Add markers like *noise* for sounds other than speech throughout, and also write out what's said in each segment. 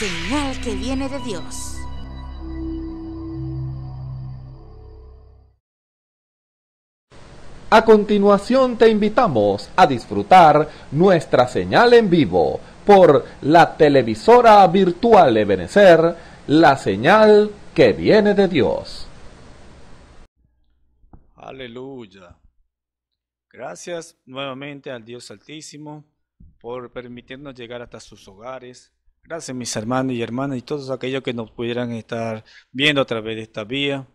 señal que viene de Dios. A continuación te invitamos a disfrutar nuestra señal en vivo por la televisora virtual Ebenecer, la señal que viene de Dios. Aleluya. Gracias nuevamente al Dios Altísimo por permitirnos llegar hasta sus hogares Gracias mis hermanos y hermanas y todos aquellos que nos pudieran estar viendo a través de esta vía.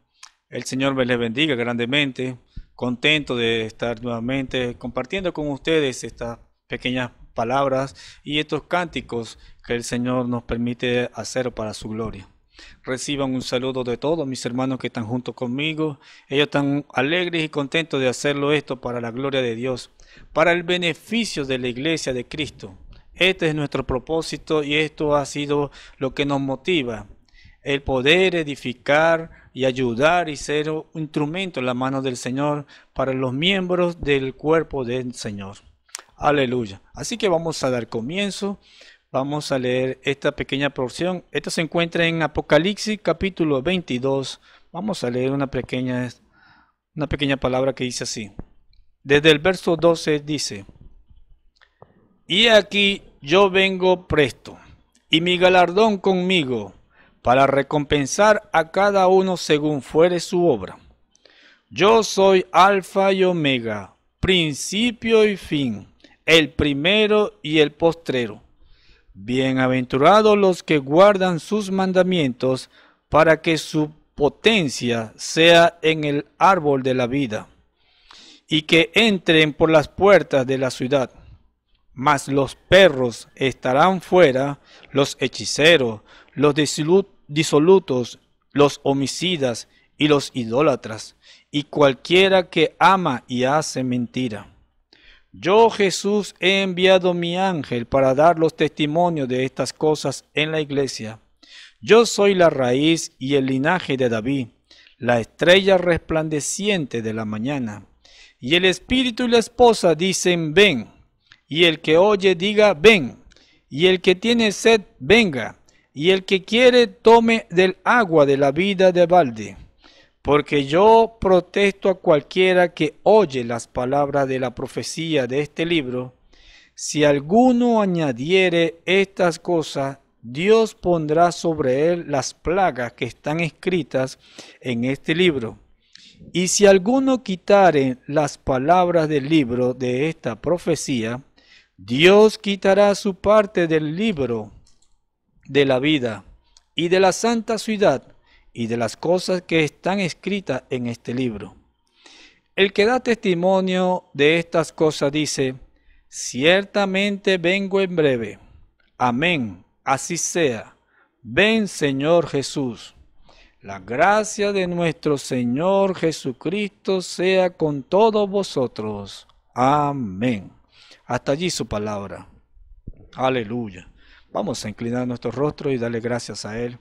El Señor me les bendiga grandemente. Contento de estar nuevamente compartiendo con ustedes estas pequeñas palabras y estos cánticos que el Señor nos permite hacer para su gloria. Reciban un saludo de todos mis hermanos que están junto conmigo. Ellos están alegres y contentos de hacerlo esto para la gloria de Dios, para el beneficio de la iglesia de Cristo. Este es nuestro propósito y esto ha sido lo que nos motiva. El poder edificar y ayudar y ser un instrumento en la mano del Señor para los miembros del cuerpo del Señor. Aleluya. Así que vamos a dar comienzo. Vamos a leer esta pequeña porción. Esta se encuentra en Apocalipsis capítulo 22. Vamos a leer una pequeña, una pequeña palabra que dice así. Desde el verso 12 dice. Y aquí yo vengo presto, y mi galardón conmigo, para recompensar a cada uno según fuere su obra. Yo soy Alfa y Omega, principio y fin, el primero y el postrero. Bienaventurados los que guardan sus mandamientos, para que su potencia sea en el árbol de la vida, y que entren por las puertas de la ciudad. Mas los perros estarán fuera, los hechiceros, los disolutos, los homicidas y los idólatras, y cualquiera que ama y hace mentira. Yo Jesús he enviado mi ángel para dar los testimonios de estas cosas en la iglesia. Yo soy la raíz y el linaje de David, la estrella resplandeciente de la mañana. Y el espíritu y la esposa dicen ven. Y el que oye diga, ven. Y el que tiene sed, venga. Y el que quiere, tome del agua de la vida de balde. Porque yo protesto a cualquiera que oye las palabras de la profecía de este libro. Si alguno añadiere estas cosas, Dios pondrá sobre él las plagas que están escritas en este libro. Y si alguno quitare las palabras del libro de esta profecía, Dios quitará su parte del libro de la vida y de la santa ciudad y de las cosas que están escritas en este libro. El que da testimonio de estas cosas dice, ciertamente vengo en breve. Amén, así sea. Ven Señor Jesús. La gracia de nuestro Señor Jesucristo sea con todos vosotros. Amén. Hasta allí su palabra. Aleluya. Vamos a inclinar nuestro rostro y darle gracias a Él.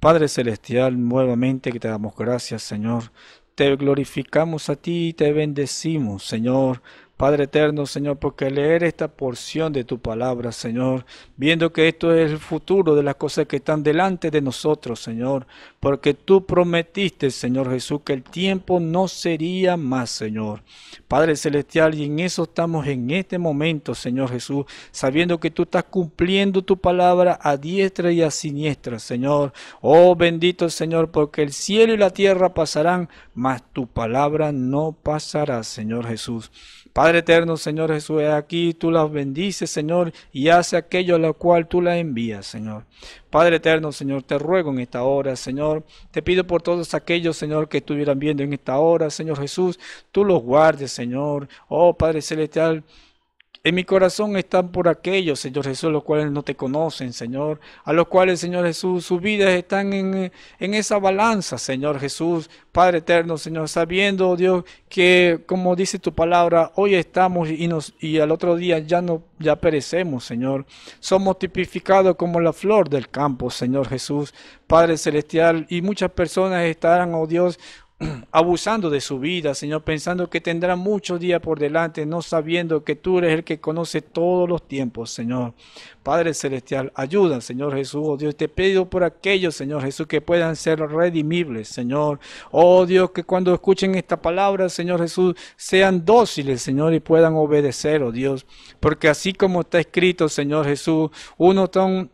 Padre Celestial, nuevamente que te damos gracias, Señor. Te glorificamos a ti y te bendecimos, Señor, Padre eterno, Señor, porque leer esta porción de tu palabra, Señor, viendo que esto es el futuro de las cosas que están delante de nosotros, Señor, porque tú prometiste, Señor Jesús, que el tiempo no sería más, Señor. Padre celestial, y en eso estamos en este momento, Señor Jesús, sabiendo que tú estás cumpliendo tu palabra a diestra y a siniestra, Señor. Oh bendito Señor, porque el cielo y la tierra pasarán, mas tu palabra no pasará, Señor Jesús. Padre eterno, Señor Jesús, aquí tú las bendices, Señor, y hace aquello a lo cual tú las envías, Señor. Padre eterno, Señor, te ruego en esta hora, Señor. Te pido por todos aquellos, Señor, que estuvieran viendo en esta hora, Señor Jesús. Tú los guardes, Señor. Oh, Padre celestial. En mi corazón están por aquellos, Señor Jesús, los cuales no te conocen, Señor, a los cuales, Señor Jesús, sus vidas están en, esa balanza, Señor Jesús, Padre eterno, Señor, sabiendo, Dios, que como dice tu palabra, hoy estamos y, nos, y al otro día ya, no, ya perecemos, Señor. Somos tipificados como la flor del campo, Señor Jesús, Padre celestial, y muchas personas estarán, oh Dios, *clears throat* abusando de su vida, Señor, pensando que tendrá muchos días por delante, no sabiendo que tú eres el que conoce todos los tiempos, Señor. Padre Celestial, ayuda, Señor Jesús, oh Dios, te pido por aquellos, Señor Jesús, que puedan ser redimibles, Señor. Oh Dios, que cuando escuchen esta palabra, Señor Jesús, sean dóciles, Señor, y puedan obedecer, oh Dios. Porque así como está escrito, Señor Jesús, uno tan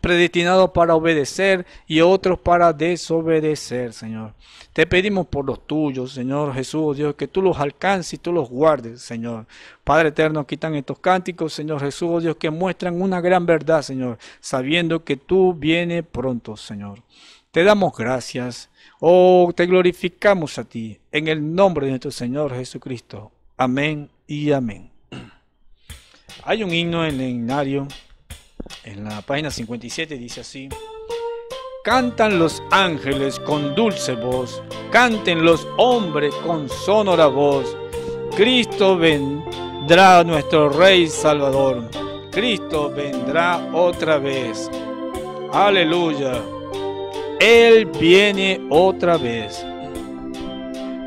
predestinados para obedecer y otros para desobedecer, Señor. Te pedimos por los tuyos, Señor Jesús, oh Dios, que tú los alcances y tú los guardes, Señor. Padre eterno, quitan estos cánticos, Señor Jesús, oh Dios, que muestran una gran verdad, Señor, sabiendo que tú vienes pronto, Señor. Te damos gracias, oh, te glorificamos a ti, en el nombre de nuestro Señor Jesucristo. Amén y amén. *clears throat* Hay un himno en el en la página 57 dice así. Cantan los ángeles con dulce voz, canten los hombres con sonora voz. Cristo vendrá nuestro Rey Salvador. Cristo vendrá otra vez. Aleluya. Él viene otra vez.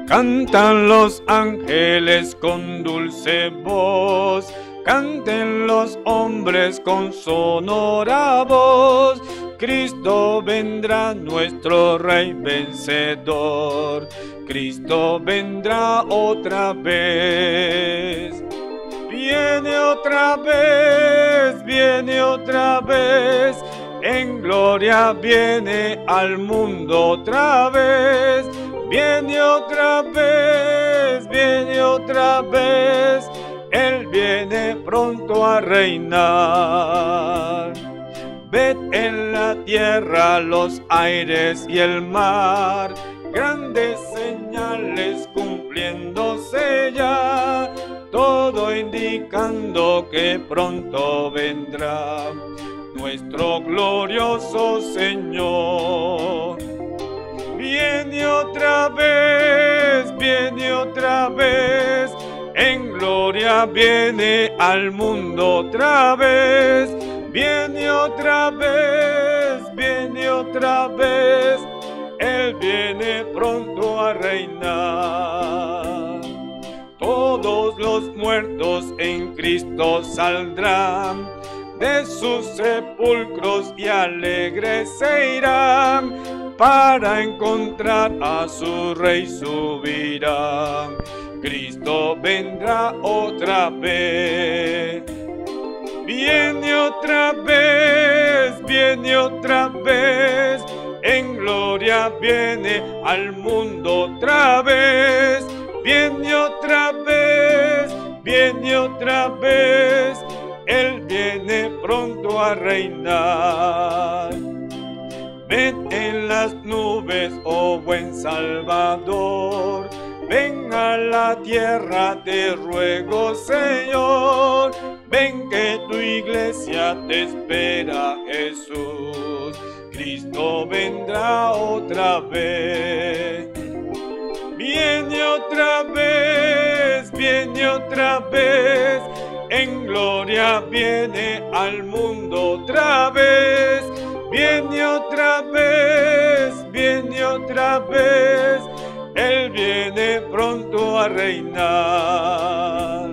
Cantan los ángeles con dulce voz canten los hombres con sonora voz. Cristo vendrá nuestro Rey vencedor, Cristo vendrá otra vez. Viene otra vez, viene otra vez, en gloria viene al mundo otra vez. Viene otra vez, viene otra vez él viene pronto a reinar. Ved en la tierra los aires y el mar, grandes señales cumpliéndose ya, todo indicando que pronto vendrá nuestro glorioso Señor. Viene otra vez, viene otra vez en viene al mundo otra vez, viene otra vez, viene otra vez, Él viene pronto a reinar. Todos los muertos en Cristo saldrán de sus sepulcros y alegres se irán para encontrar a su rey subirán. Cristo vendrá otra vez. Viene otra vez, viene otra vez. En gloria viene al mundo otra vez. Viene otra vez, viene otra vez. Él viene pronto a reinar. Ven en las nubes, oh buen Salvador Ven a la tierra, te ruego Señor, ven que tu iglesia te espera Jesús. Cristo vendrá otra vez, viene otra vez, viene otra vez, en gloria viene al mundo otra vez, viene otra vez, viene otra vez él viene pronto a reinar.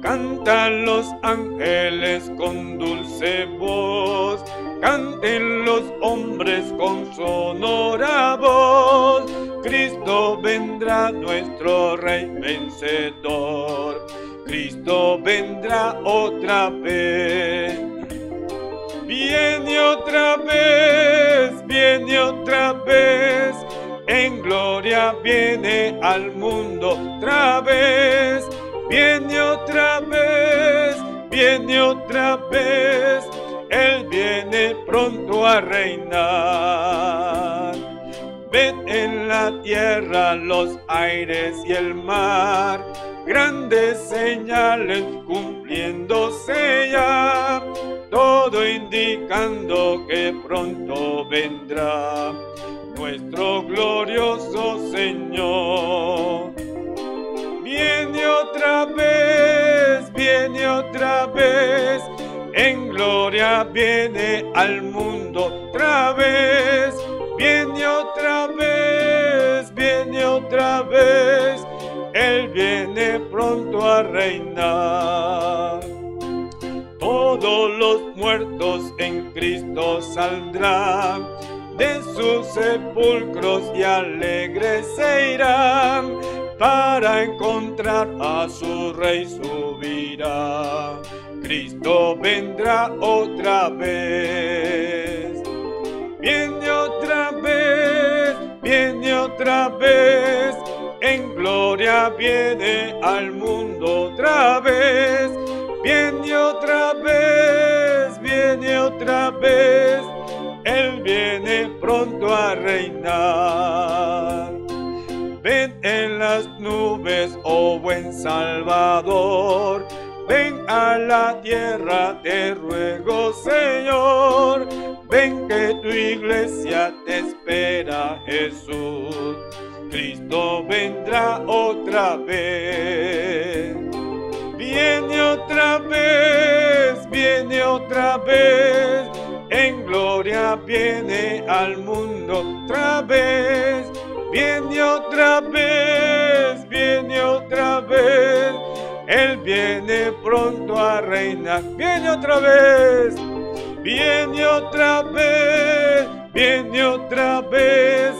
Cantan los ángeles con dulce voz, canten los hombres con sonora voz. Cristo vendrá nuestro Rey vencedor, Cristo vendrá otra vez. Viene otra vez, viene otra vez en gloria viene al mundo otra vez, viene otra vez, viene otra vez, Él viene pronto a reinar. Ven en la tierra los aires y el mar, grandes señales cumpliéndose ya, todo indicando que pronto vendrá nuestro glorioso Señor. Viene otra vez, viene otra vez, en gloria viene al mundo otra vez, viene otra vez, viene otra vez, Él viene pronto a reinar. Todos los muertos en Cristo saldrán de sus sepulcros y alegres se irán, para encontrar a su rey subirá. Cristo vendrá otra vez, viene otra vez, viene otra vez, en gloria viene al mundo otra vez, viene otra vez, viene otra vez él viene pronto a reinar. Ven en las nubes, oh buen Salvador. Ven a la tierra, te ruego Señor. Ven que tu iglesia te espera Jesús. Cristo vendrá otra vez. Viene otra vez, viene otra vez en gloria viene al mundo otra vez, viene otra vez, viene otra vez, Él viene pronto a reinar, viene otra vez, viene otra vez, viene otra vez,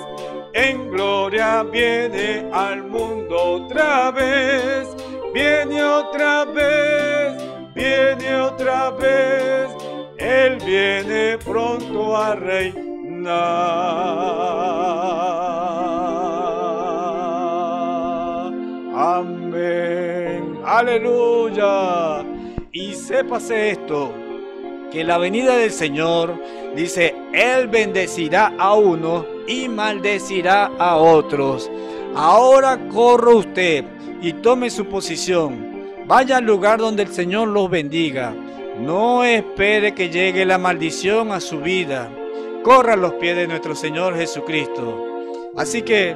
en gloria viene al mundo otra vez, viene otra vez, viene otra vez. Él viene pronto a reinar. Amén. Aleluya. Y sépase esto, que la venida del Señor dice, Él bendecirá a uno y maldecirá a otros. Ahora corra usted y tome su posición. Vaya al lugar donde el Señor los bendiga no espere que llegue la maldición a su vida. Corra a los pies de nuestro Señor Jesucristo. Así que,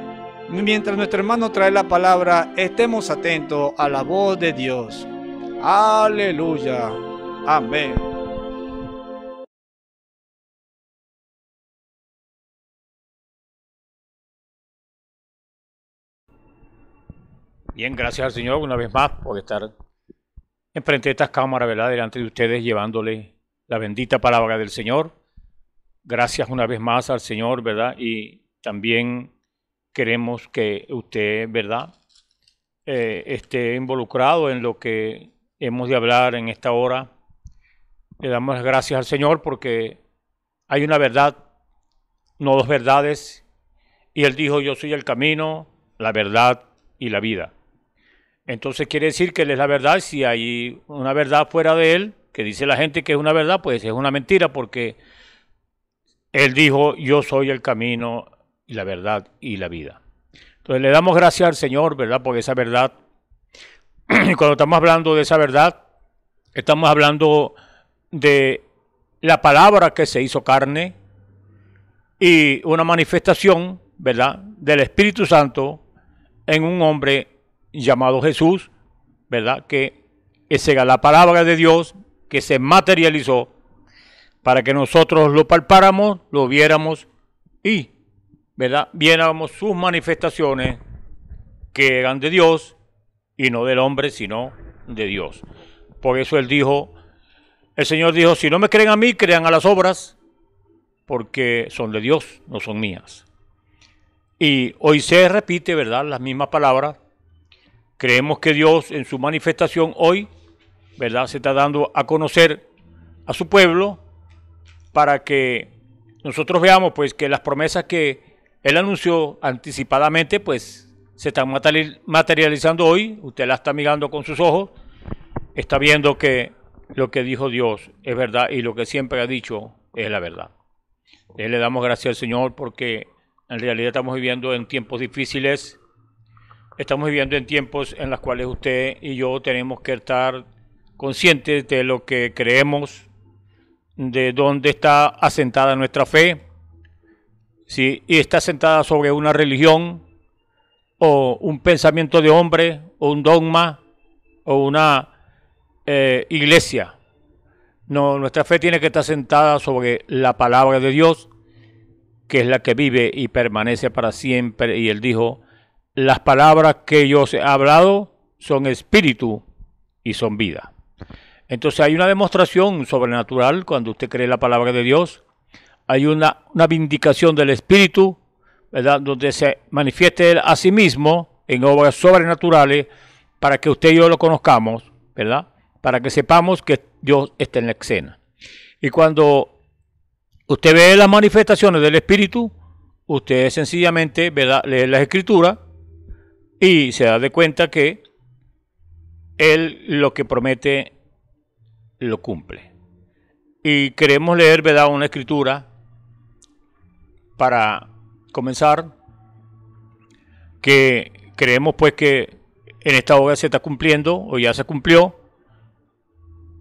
mientras nuestro hermano trae la palabra, estemos atentos a la voz de Dios. Aleluya. Amén. Bien, gracias al Señor una vez más por estar enfrente de estas cámaras, ¿verdad? Delante de ustedes, llevándole la bendita palabra del Señor. Gracias una vez más al Señor, ¿verdad? Y también queremos que usted, ¿verdad? Eh, esté involucrado en lo que hemos de hablar en esta hora. Le damos gracias al Señor porque hay una verdad, no dos verdades. Y Él dijo, yo soy el camino, la verdad y la vida. Entonces quiere decir que él es la verdad. Si hay una verdad fuera de él, que dice la gente que es una verdad, pues es una mentira porque él dijo, yo soy el camino y la verdad y la vida. Entonces le damos gracias al Señor, ¿verdad? por esa verdad, *clears throat* y cuando estamos hablando de esa verdad, estamos hablando de la palabra que se hizo carne y una manifestación, ¿verdad?, del Espíritu Santo en un hombre llamado Jesús, ¿verdad? Que esa era la palabra de Dios que se materializó para que nosotros lo palpáramos, lo viéramos y, ¿verdad? Viéramos sus manifestaciones que eran de Dios y no del hombre, sino de Dios. Por eso él dijo, el Señor dijo, si no me creen a mí, crean a las obras, porque son de Dios, no son mías. Y hoy se repite, ¿verdad? Las mismas palabras Creemos que Dios en su manifestación hoy, ¿verdad? Se está dando a conocer a su pueblo para que nosotros veamos pues que las promesas que él anunció anticipadamente pues se están materializando hoy, usted la está mirando con sus ojos, está viendo que lo que dijo Dios es verdad y lo que siempre ha dicho es la verdad. Eh, le damos gracias al Señor porque en realidad estamos viviendo en tiempos difíciles, estamos viviendo en tiempos en los cuales usted y yo tenemos que estar conscientes de lo que creemos, de dónde está asentada nuestra fe, y está asentada sobre una religión o un pensamiento de hombre o un dogma o una eh, iglesia. No, nuestra fe tiene que estar sentada sobre la palabra de Dios, que es la que vive y permanece para siempre. Y Él dijo, las palabras que yo ha he hablado son espíritu y son vida. Entonces hay una demostración sobrenatural cuando usted cree la palabra de Dios. Hay una, vindicación del espíritu, ¿verdad? Donde se manifieste a sí mismo en obras sobrenaturales para que usted y yo lo conozcamos, ¿verdad? Para que sepamos que Dios está en la escena. Y cuando usted ve las manifestaciones del espíritu, usted sencillamente lee las escrituras y se da de cuenta que él lo que promete lo cumple. Y queremos leer, ¿verdad?, una escritura para comenzar, que creemos pues que en esta obra se está cumpliendo o ya se cumplió.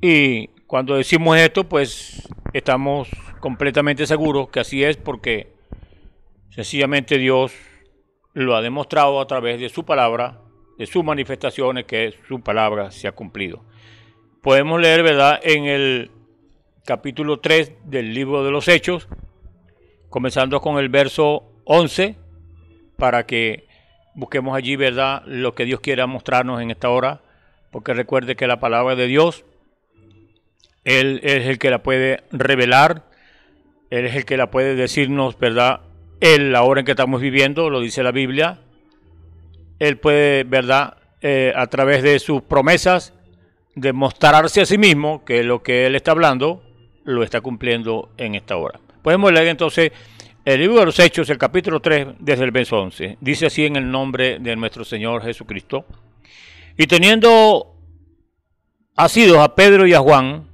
Y cuando decimos esto, pues estamos completamente seguros que así es porque sencillamente Dios lo ha demostrado a través de su palabra, de sus manifestaciones, que su palabra se ha cumplido. Podemos leer, ¿verdad?, en el capítulo 3 del libro de los Hechos, comenzando con el verso 11, para que busquemos allí, ¿verdad?, lo que Dios quiera mostrarnos en esta hora, porque recuerde que la palabra de Dios, Él es el que la puede revelar, Él es el que la puede decirnos, ¿verdad?, él, la hora en que estamos viviendo, lo dice la Biblia, Él puede, ¿verdad?, eh, a través de sus promesas, demostrarse a sí mismo que lo que Él está hablando lo está cumpliendo en esta hora. Podemos leer entonces el libro de los Hechos, el capítulo 3, desde el verso 11. Dice así en el nombre de nuestro Señor Jesucristo. Y teniendo asidos a Pedro y a Juan,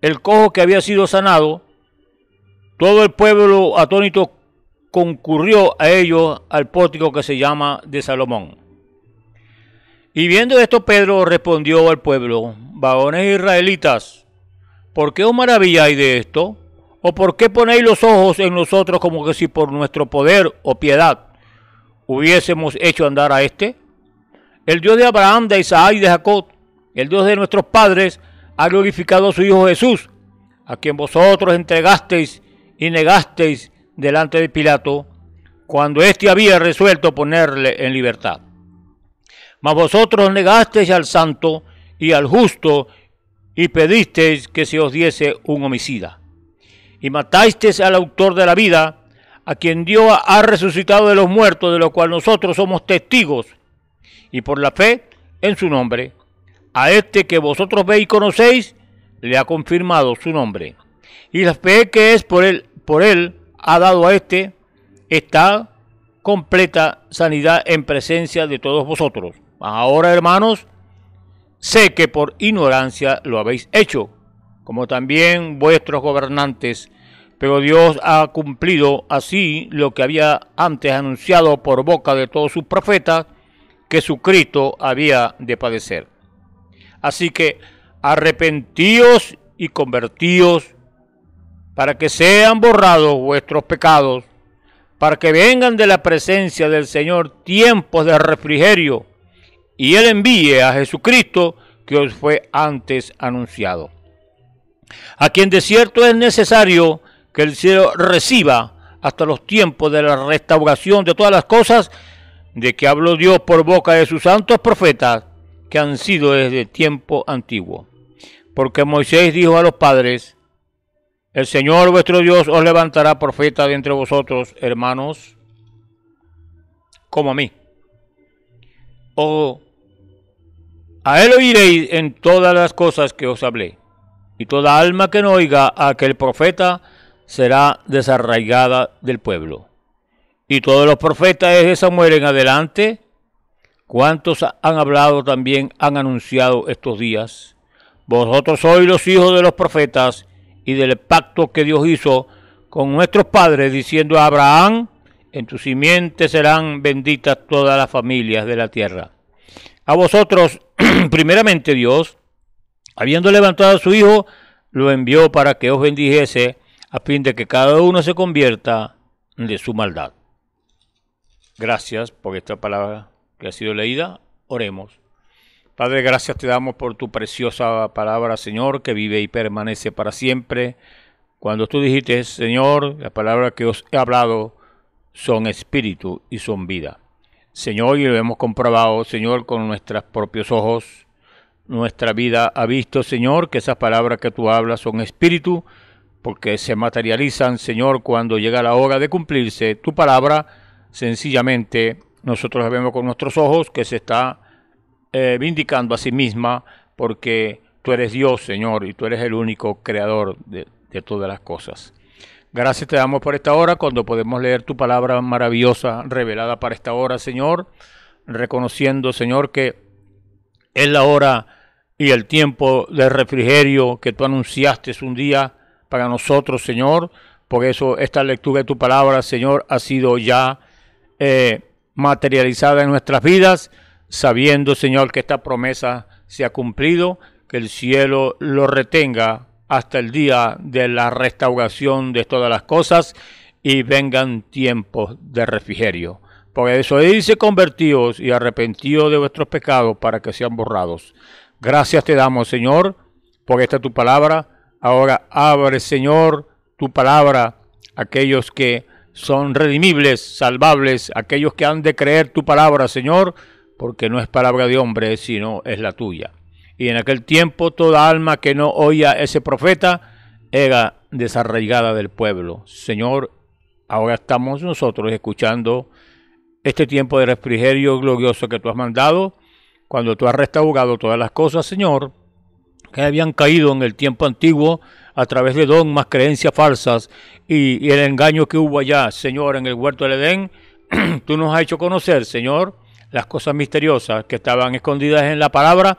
el cojo que había sido sanado, todo el pueblo atónito concurrió a ellos al pórtico que se llama de Salomón. Y viendo esto, Pedro respondió al pueblo, vagones israelitas, ¿por qué os maravilláis de esto? ¿O por qué ponéis los ojos en nosotros como que si por nuestro poder o piedad hubiésemos hecho andar a este? El Dios de Abraham, de Isaac y de Jacob, el Dios de nuestros padres, ha glorificado a su Hijo Jesús, a quien vosotros entregasteis y negasteis delante de Pilato, cuando éste había resuelto ponerle en libertad. Mas vosotros negasteis al santo y al justo y pedisteis que se os diese un homicida. Y matasteis al autor de la vida, a quien Dios ha resucitado de los muertos, de lo cual nosotros somos testigos. Y por la fe en su nombre, a este que vosotros veis y conocéis, le ha confirmado su nombre. Y la fe que es por él, por él ha dado a éste esta completa sanidad en presencia de todos vosotros. Ahora, hermanos, sé que por ignorancia lo habéis hecho, como también vuestros gobernantes, pero Dios ha cumplido así lo que había antes anunciado por boca de todos sus profetas, que su Cristo había de padecer. Así que arrepentíos y convertíos para que sean borrados vuestros pecados, para que vengan de la presencia del Señor tiempos de refrigerio, y Él envíe a Jesucristo que os fue antes anunciado. A quien de cierto es necesario que el cielo reciba hasta los tiempos de la restauración de todas las cosas, de que habló Dios por boca de sus santos profetas, que han sido desde tiempo antiguo. Porque Moisés dijo a los padres, el Señor vuestro Dios os levantará profeta de entre vosotros, hermanos, como a mí. O a él oiréis en todas las cosas que os hablé. Y toda alma que no oiga a aquel profeta será desarraigada del pueblo. Y todos los profetas de Samuel en adelante, cuantos han hablado también han anunciado estos días. Vosotros sois los hijos de los profetas y del pacto que Dios hizo con nuestros padres, diciendo a Abraham, en tu simiente serán benditas todas las familias de la tierra. A vosotros, *clears throat* primeramente Dios, habiendo levantado a su Hijo, lo envió para que os bendijese, a fin de que cada uno se convierta de su maldad. Gracias por esta palabra que ha sido leída. Oremos. Padre, gracias te damos por tu preciosa palabra, Señor, que vive y permanece para siempre. Cuando tú dijiste, Señor, las palabras que os he hablado son espíritu y son vida. Señor, y lo hemos comprobado, Señor, con nuestros propios ojos. Nuestra vida ha visto, Señor, que esas palabras que tú hablas son espíritu, porque se materializan, Señor, cuando llega la hora de cumplirse tu palabra. Sencillamente, nosotros vemos con nuestros ojos que se está eh, vindicando a sí misma porque tú eres Dios, Señor, y tú eres el único creador de, todas las cosas. Gracias te damos por esta hora, cuando podemos leer tu palabra maravillosa revelada para esta hora, Señor, reconociendo, Señor, que es la hora y el tiempo de refrigerio que tú anunciaste un día para nosotros, Señor, por eso esta lectura de tu palabra, Señor, ha sido ya eh, materializada en nuestras vidas sabiendo, Señor, que esta promesa se ha cumplido, que el cielo lo retenga hasta el día de la restauración de todas las cosas y vengan tiempos de refrigerio. Por eso dice, convertíos y arrepentíos de vuestros pecados para que sean borrados. Gracias te damos, Señor, por esta tu palabra. Ahora abre, Señor, tu palabra a aquellos que son redimibles, salvables, aquellos que han de creer tu palabra, Señor porque no es palabra de hombre, sino es la tuya. Y en aquel tiempo toda alma que no oía ese profeta era desarraigada del pueblo. Señor, ahora estamos nosotros escuchando este tiempo de refrigerio glorioso que tú has mandado, cuando tú has restaurado todas las cosas, Señor, que habían caído en el tiempo antiguo a través de dogmas, creencias falsas y, y el engaño que hubo allá, Señor, en el huerto del Edén. *clears throat* tú nos has hecho conocer, Señor, las cosas misteriosas que estaban escondidas en la palabra,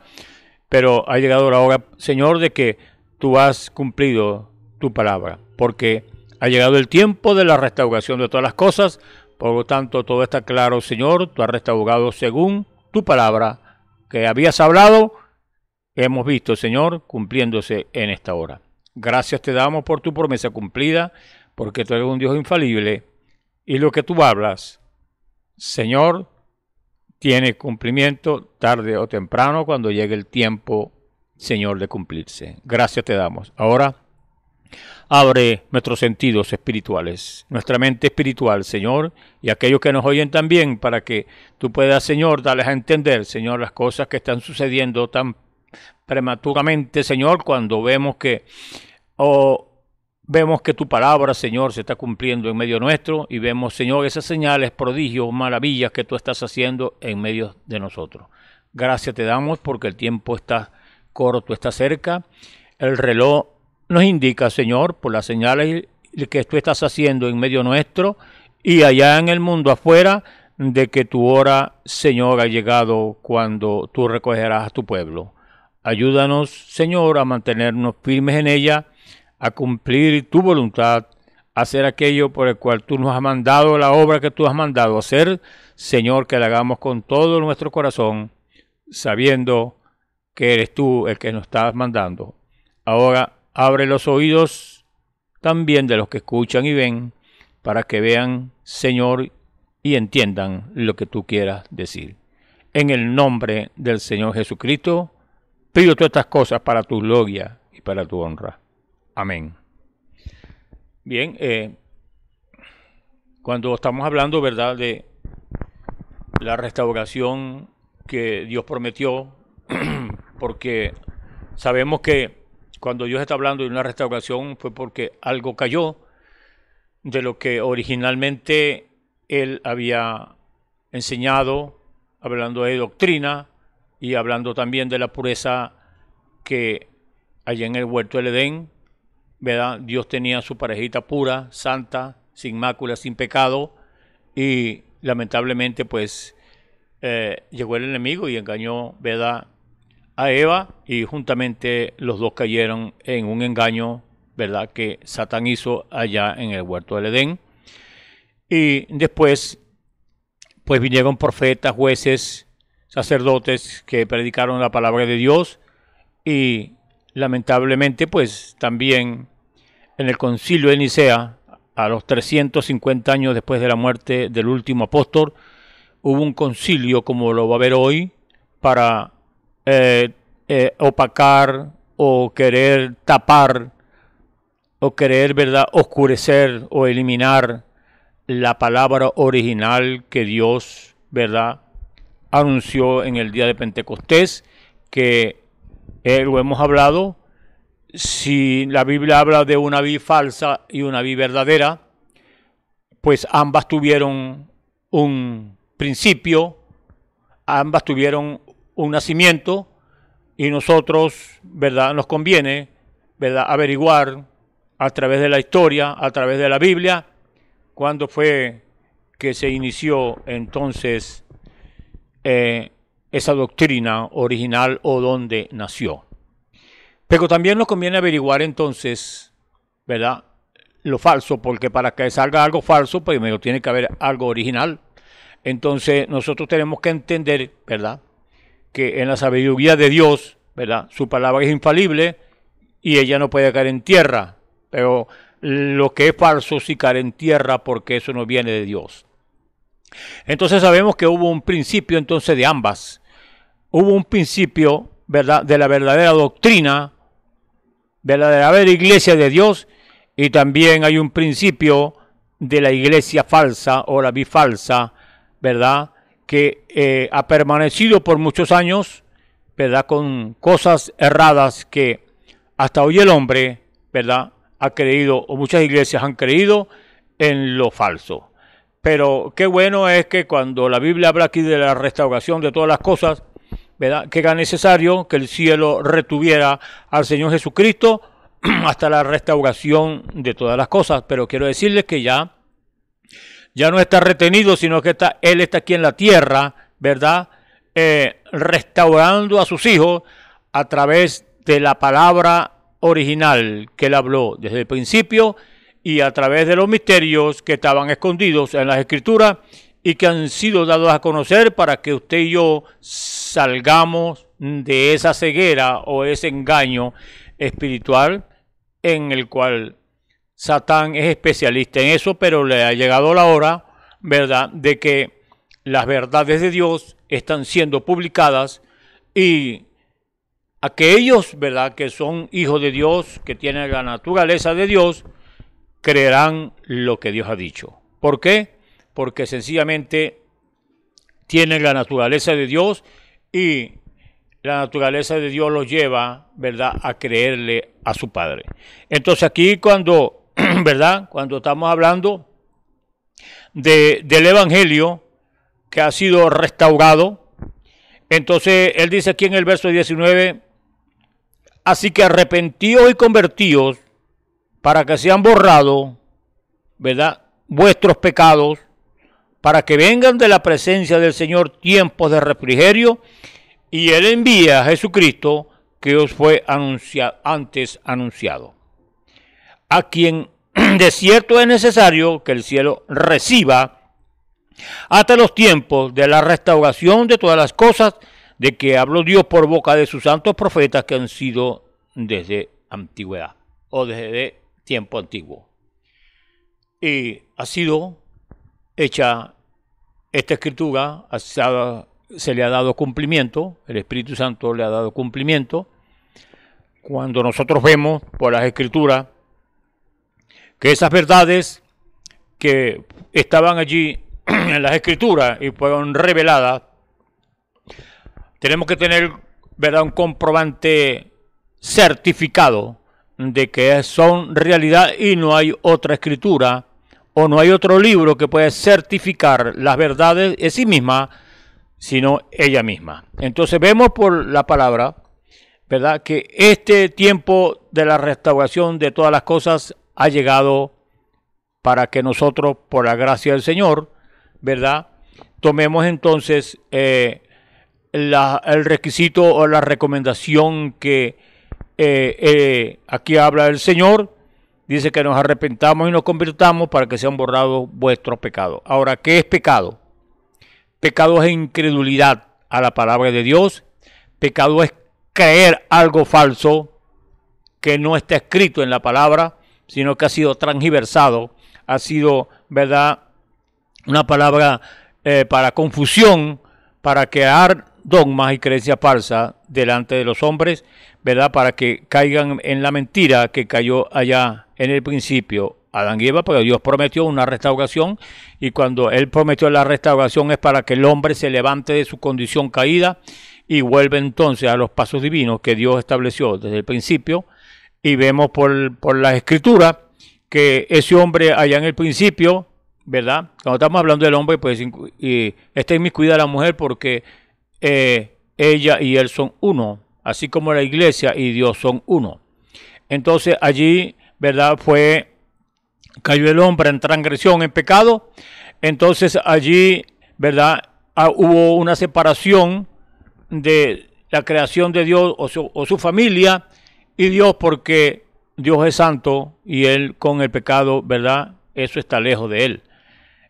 pero ha llegado la hora, Señor, de que tú has cumplido tu palabra, porque ha llegado el tiempo de la restauración de todas las cosas, por lo tanto todo está claro, Señor, tú has restaurado según tu palabra que habías hablado, hemos visto, Señor, cumpliéndose en esta hora. Gracias te damos por tu promesa cumplida, porque tú eres un Dios infalible, y lo que tú hablas, Señor, tiene cumplimiento tarde o temprano cuando llegue el tiempo, Señor, de cumplirse. Gracias te damos. Ahora abre nuestros sentidos espirituales, nuestra mente espiritual, Señor, y aquellos que nos oyen también, para que tú puedas, Señor, darles a entender, Señor, las cosas que están sucediendo tan prematuramente, Señor, cuando vemos que... Oh, Vemos que tu palabra, Señor, se está cumpliendo en medio nuestro y vemos, Señor, esas señales, prodigios, maravillas que tú estás haciendo en medio de nosotros. Gracias te damos porque el tiempo está corto, está cerca. El reloj nos indica, Señor, por las señales que tú estás haciendo en medio nuestro y allá en el mundo afuera, de que tu hora, Señor, ha llegado cuando tú recogerás a tu pueblo. Ayúdanos, Señor, a mantenernos firmes en ella a cumplir tu voluntad, a hacer aquello por el cual tú nos has mandado, la obra que tú has mandado hacer, Señor, que la hagamos con todo nuestro corazón, sabiendo que eres tú el que nos estás mandando. Ahora abre los oídos también de los que escuchan y ven, para que vean, Señor, y entiendan lo que tú quieras decir. En el nombre del Señor Jesucristo, pido todas estas cosas para tu gloria y para tu honra. Amén. Bien, eh, cuando estamos hablando, ¿verdad?, de la restauración que Dios prometió, *clears throat* porque sabemos que cuando Dios está hablando de una restauración fue porque algo cayó de lo que originalmente Él había enseñado, hablando de doctrina y hablando también de la pureza que allá en el huerto del Edén Dios tenía su parejita pura, santa, sin mácula, sin pecado, y lamentablemente pues eh, llegó el enemigo y engañó, A Eva y juntamente los dos cayeron en un engaño, ¿verdad? Que Satán hizo allá en el huerto del Edén. Y después, pues vinieron profetas, jueces, sacerdotes que predicaron la palabra de Dios y lamentablemente, pues también en el concilio de Nicea, a los 350 años después de la muerte del último apóstol, hubo un concilio como lo va a ver hoy para eh, eh, opacar o querer tapar o querer, ¿verdad?, oscurecer o eliminar la palabra original que Dios, ¿verdad?, anunció en el día de Pentecostés, que eh, lo hemos hablado, si la Biblia habla de una vi falsa y una vi verdadera, pues ambas tuvieron un principio, ambas tuvieron un nacimiento y nosotros, ¿verdad? Nos conviene, ¿verdad? Averiguar a través de la historia, a través de la Biblia, cuándo fue que se inició entonces eh, esa doctrina original o dónde nació. Pero también nos conviene averiguar entonces, ¿verdad? Lo falso, porque para que salga algo falso, primero tiene que haber algo original. Entonces nosotros tenemos que entender, ¿verdad? Que en la sabiduría de Dios, ¿verdad? Su palabra es infalible y ella no puede caer en tierra. Pero lo que es falso sí cae en tierra porque eso no viene de Dios. Entonces sabemos que hubo un principio entonces de ambas. Hubo un principio, ¿verdad? De la verdadera doctrina verdadera iglesia de Dios y también hay un principio de la iglesia falsa o la bifalsa, ¿verdad? Que eh, ha permanecido por muchos años, ¿verdad? Con cosas erradas que hasta hoy el hombre, ¿verdad? Ha creído, o muchas iglesias han creído en lo falso. Pero qué bueno es que cuando la Biblia habla aquí de la restauración de todas las cosas, ¿verdad? Que era necesario que el cielo retuviera al Señor Jesucristo *clears throat* hasta la restauración de todas las cosas. Pero quiero decirles que ya, ya no está retenido, sino que está, Él está aquí en la tierra, ¿verdad? Eh, restaurando a sus hijos a través de la palabra original que Él habló desde el principio y a través de los misterios que estaban escondidos en las escrituras y que han sido dados a conocer para que usted y yo salgamos de esa ceguera o ese engaño espiritual en el cual Satán es especialista en eso, pero le ha llegado la hora, ¿verdad?, de que las verdades de Dios están siendo publicadas y aquellos, ¿verdad?, que son hijos de Dios, que tienen la naturaleza de Dios, creerán lo que Dios ha dicho. ¿Por qué? Porque sencillamente tienen la naturaleza de Dios y la naturaleza de Dios los lleva, ¿verdad?, a creerle a su Padre. Entonces aquí cuando, *clears throat* ¿verdad?, cuando estamos hablando de, del Evangelio que ha sido restaurado, entonces él dice aquí en el verso 19, así que arrepentíos y convertíos para que sean borrados, ¿verdad?, vuestros pecados para que vengan de la presencia del Señor tiempos de refrigerio, y Él envía a Jesucristo que os fue antes anunciado, a quien *clears throat* de cierto es necesario que el cielo reciba hasta los tiempos de la restauración de todas las cosas de que habló Dios por boca de sus santos profetas que han sido desde antigüedad o desde tiempo antiguo. Y ha sido hecha esta escritura, se le ha dado cumplimiento, el Espíritu Santo le ha dado cumplimiento. Cuando nosotros vemos por las escrituras que esas verdades que estaban allí *clears throat* en las escrituras y fueron reveladas, tenemos que tener un comprobante certificado de que son realidad y no hay otra escritura o no hay otro libro que pueda certificar las verdades en sí misma, sino ella misma. Entonces vemos por la palabra, ¿verdad? Que este tiempo de la restauración de todas las cosas ha llegado para que nosotros, por la gracia del Señor, ¿verdad? Tomemos entonces eh, el requisito o la recomendación que eh, eh, aquí habla el Señor dice que nos arrepentamos y nos convirtamos para que sean borrados vuestros pecados. Ahora, ¿qué es pecado? Pecado es incredulidad a la palabra de Dios. Pecado es creer algo falso que no está escrito en la palabra, sino que ha sido transversado, ha sido, ¿verdad? Una palabra eh, para confusión, para crear dogmas y creencias falsas delante de los hombres ¿verdad? Para que caigan en la mentira que cayó allá en el principio. Adán y Eva, porque Dios prometió una restauración y cuando Él prometió la restauración es para que el hombre se levante de su condición caída y vuelve entonces a los pasos divinos que Dios estableció desde el principio y vemos por, por la escritura que ese hombre allá en el principio, ¿verdad? Cuando estamos hablando del hombre, pues y, está inmiscuida la mujer porque eh, ella y él son uno así como la iglesia y Dios son uno. Entonces allí, ¿verdad? Fue, cayó el hombre en transgresión, en pecado. Entonces allí, ¿verdad? Ah, hubo una separación de la creación de Dios o su, o su familia y Dios porque Dios es santo y él con el pecado, ¿verdad? Eso está lejos de él.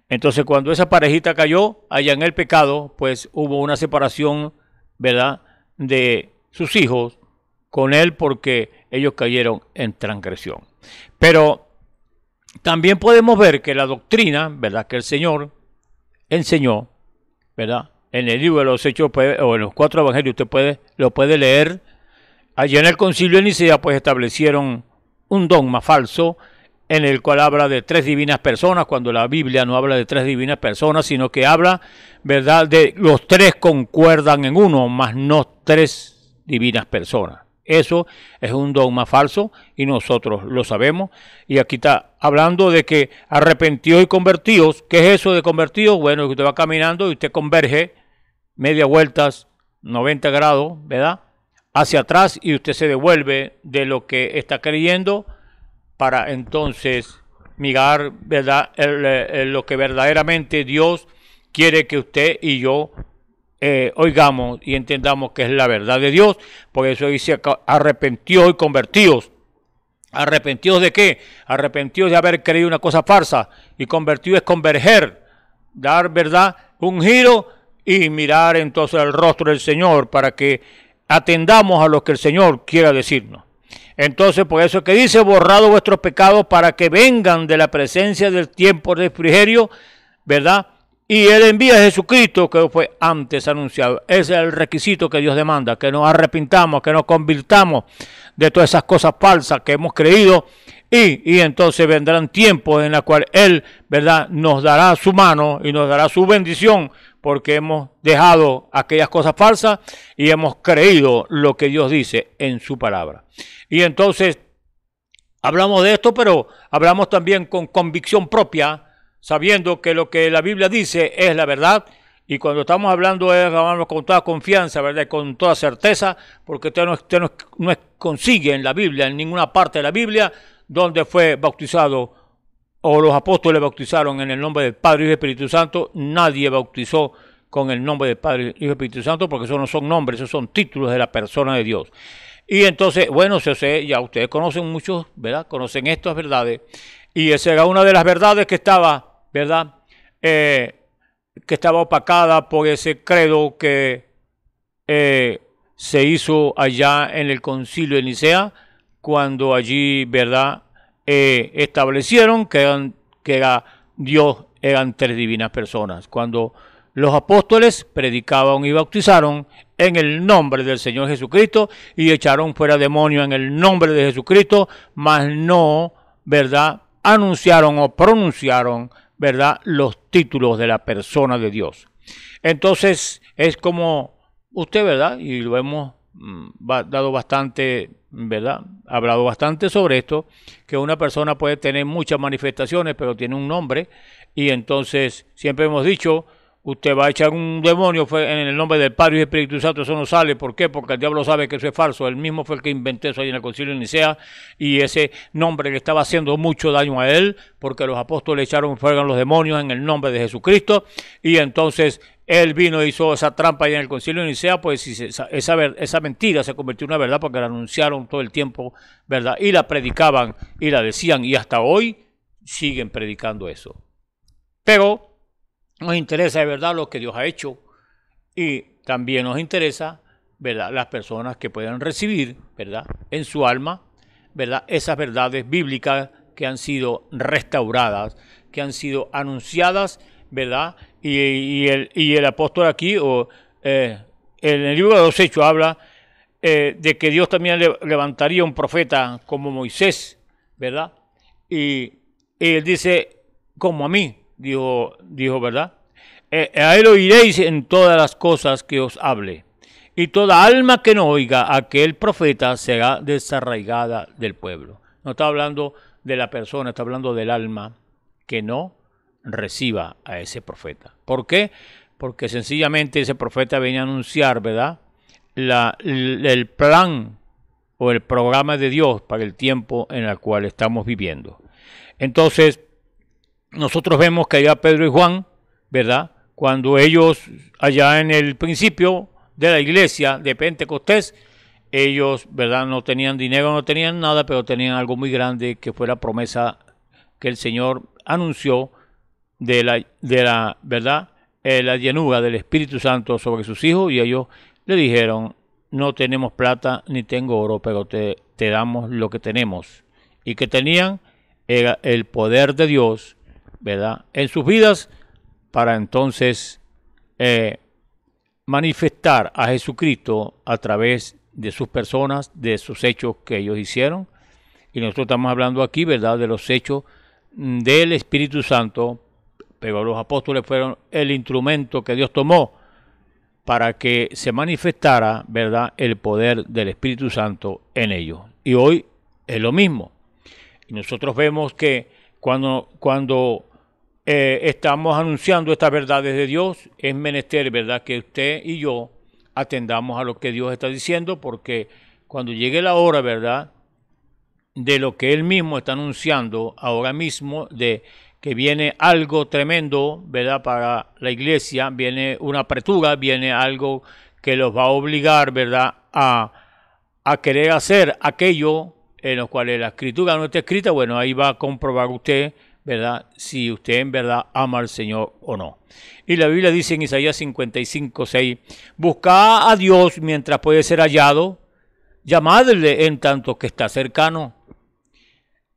Entonces cuando esa parejita cayó allá en el pecado, pues hubo una separación, ¿verdad? De sus hijos con él porque ellos cayeron en transgresión. Pero también podemos ver que la doctrina, ¿verdad? Que el Señor enseñó, ¿verdad? En el libro de los Hechos pues, o en los cuatro evangelios usted puede, lo puede leer. Allí en el concilio de Nicea pues establecieron un dogma falso en el cual habla de tres divinas personas, cuando la Biblia no habla de tres divinas personas, sino que habla, ¿verdad?, de los tres concuerdan en uno, más no tres divinas personas. Eso es un dogma falso y nosotros lo sabemos. Y aquí está hablando de que arrepentidos y convertidos. ¿Qué es eso de convertidos? Bueno, usted va caminando y usted converge media vueltas, 90 grados, ¿verdad? Hacia atrás y usted se devuelve de lo que está creyendo para entonces mirar, ¿verdad? lo que verdaderamente Dios quiere que usted y yo eh, oigamos y entendamos que es la verdad de Dios. Por eso dice arrepentidos y convertidos. ¿Arrepentidos de qué? Arrepentidos de haber creído una cosa falsa. Y convertido es converger, dar verdad, un giro y mirar entonces el rostro del Señor para que atendamos a lo que el Señor quiera decirnos. Entonces, por eso que dice, borrado vuestros pecados para que vengan de la presencia del tiempo de frigerio, ¿verdad? Y él envía a Jesucristo que fue antes anunciado. Ese es el requisito que Dios demanda, que nos arrepintamos, que nos convirtamos de todas esas cosas falsas que hemos creído. Y, entonces vendrán tiempos en los cual Él, ¿verdad?, nos dará su mano y nos dará su bendición porque hemos dejado aquellas cosas falsas y hemos creído lo que Dios dice en su palabra. Y entonces hablamos de esto, pero hablamos también con convicción propia sabiendo que lo que la Biblia dice es la verdad. Y cuando estamos hablando es con toda confianza, ¿verdad? Con toda certeza, porque usted no, no, consigue en la Biblia, en ninguna parte de la Biblia, donde fue bautizado o los apóstoles bautizaron en el nombre del Padre, y del Espíritu Santo. Nadie bautizó con el nombre del Padre, y del Espíritu Santo, porque esos no son nombres, esos son títulos de la persona de Dios. Y entonces, bueno, ya ustedes conocen muchos, ¿verdad? Conocen estas verdades. Y esa era una de las verdades que estaba ¿verdad? Eh, que estaba opacada por ese credo que eh, se hizo allá en el concilio de Nicea, cuando allí, ¿verdad? Eh, establecieron que, que Dios, eran tres divinas personas. Cuando los apóstoles predicaban y bautizaron en el nombre del Señor Jesucristo y echaron fuera demonios en el nombre de Jesucristo, mas no, ¿verdad? Anunciaron o pronunciaron ¿verdad? Los títulos de la persona de Dios. Entonces, es como usted, ¿verdad? Y lo hemos mm, dado bastante, ¿verdad? Hablado bastante sobre esto, que una persona puede tener muchas manifestaciones, pero tiene un nombre. Y entonces, siempre hemos dicho usted va a echar un demonio en el nombre del Padre y Espíritu Santo, eso no sale. ¿Por qué? Porque el diablo sabe que eso es falso. Él mismo fue el que inventó eso ahí en el concilio de Nicea y ese nombre le estaba haciendo mucho daño a él porque los apóstoles echaron fuera los demonios en el nombre de Jesucristo y entonces él vino e hizo esa trampa ahí en el concilio de Nicea, pues esa, esa, esa mentira se convirtió en una verdad porque la anunciaron todo el tiempo, ¿verdad? Y la predicaban y la decían y hasta hoy siguen predicando eso. Pero nos interesa de verdad lo que Dios ha hecho y también nos interesa, ¿verdad?, las personas que puedan recibir, ¿verdad?, en su alma, ¿verdad?, esas verdades bíblicas que han sido restauradas, que han sido anunciadas, ¿verdad? Y, el, y el, apóstol aquí, o eh, en el libro de los Hechos, habla eh, de que Dios también levantaría un profeta como Moisés, ¿verdad? y él dice, como a mí, dijo, dijo ¿verdad? Eh, eh, a él oiréis en todas las cosas que os hable, y toda alma que no oiga a aquel profeta será desarraigada del pueblo. No está hablando de la persona, está hablando del alma que no reciba a ese profeta. ¿Por qué? Porque sencillamente ese profeta venía a anunciar, ¿verdad? el plan o el programa de Dios para el tiempo en el cual estamos viviendo. Entonces, nosotros vemos que allá Pedro y Juan, ¿verdad? Cuando ellos, allá en el principio de la iglesia de Pentecostés, ellos, ¿verdad? No tenían dinero, no tenían nada, pero tenían algo muy grande que fue la promesa que el Señor anunció de la, de la ¿verdad? Eh, la llenura del Espíritu Santo sobre sus hijos y ellos le dijeron, no tenemos plata ni tengo oro, pero te, te damos lo que tenemos. Y que tenían era el poder de Dios ¿verdad? En sus vidas para entonces eh, manifestar a Jesucristo a través de sus personas, de sus hechos que ellos hicieron. Y nosotros estamos hablando aquí, ¿verdad?, de los hechos mm, del Espíritu Santo, pero los apóstoles fueron el instrumento que Dios tomó para que se manifestara, ¿verdad?, el poder del Espíritu Santo en ellos. Y hoy es lo mismo. Y nosotros vemos que cuando, cuando eh, estamos anunciando estas verdades de Dios, es menester, ¿verdad?, que usted y yo atendamos a lo que Dios está diciendo, porque cuando llegue la hora, ¿verdad?, de lo que Él mismo está anunciando ahora mismo, de que viene algo tremendo, ¿verdad?, para la iglesia, viene una apertura, viene algo que los va a obligar, ¿verdad?, a, a querer hacer aquello en lo cual la escritura no está escrita, bueno, ahí va a comprobar usted ¿verdad? Si usted en verdad ama al Señor o no. Y la Biblia dice en Isaías 55, 6, buscad a Dios mientras puede ser hallado, llamadle en tanto que está cercano.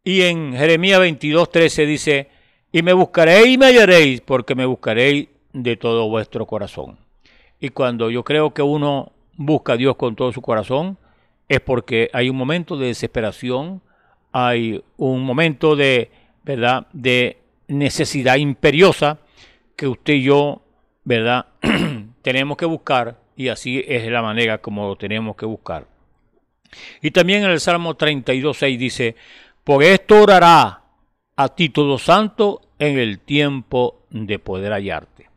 Y en Jeremías 22, 13 dice, y me buscaréis y me hallaréis, porque me buscaréis de todo vuestro corazón. Y cuando yo creo que uno busca a Dios con todo su corazón, es porque hay un momento de desesperación, hay un momento de ¿verdad? De necesidad imperiosa que usted y yo, ¿verdad? *clears throat* tenemos que buscar y así es la manera como lo tenemos que buscar. Y también en el Salmo 32.6 dice, por esto orará a ti todo santo en el tiempo de poder hallarte.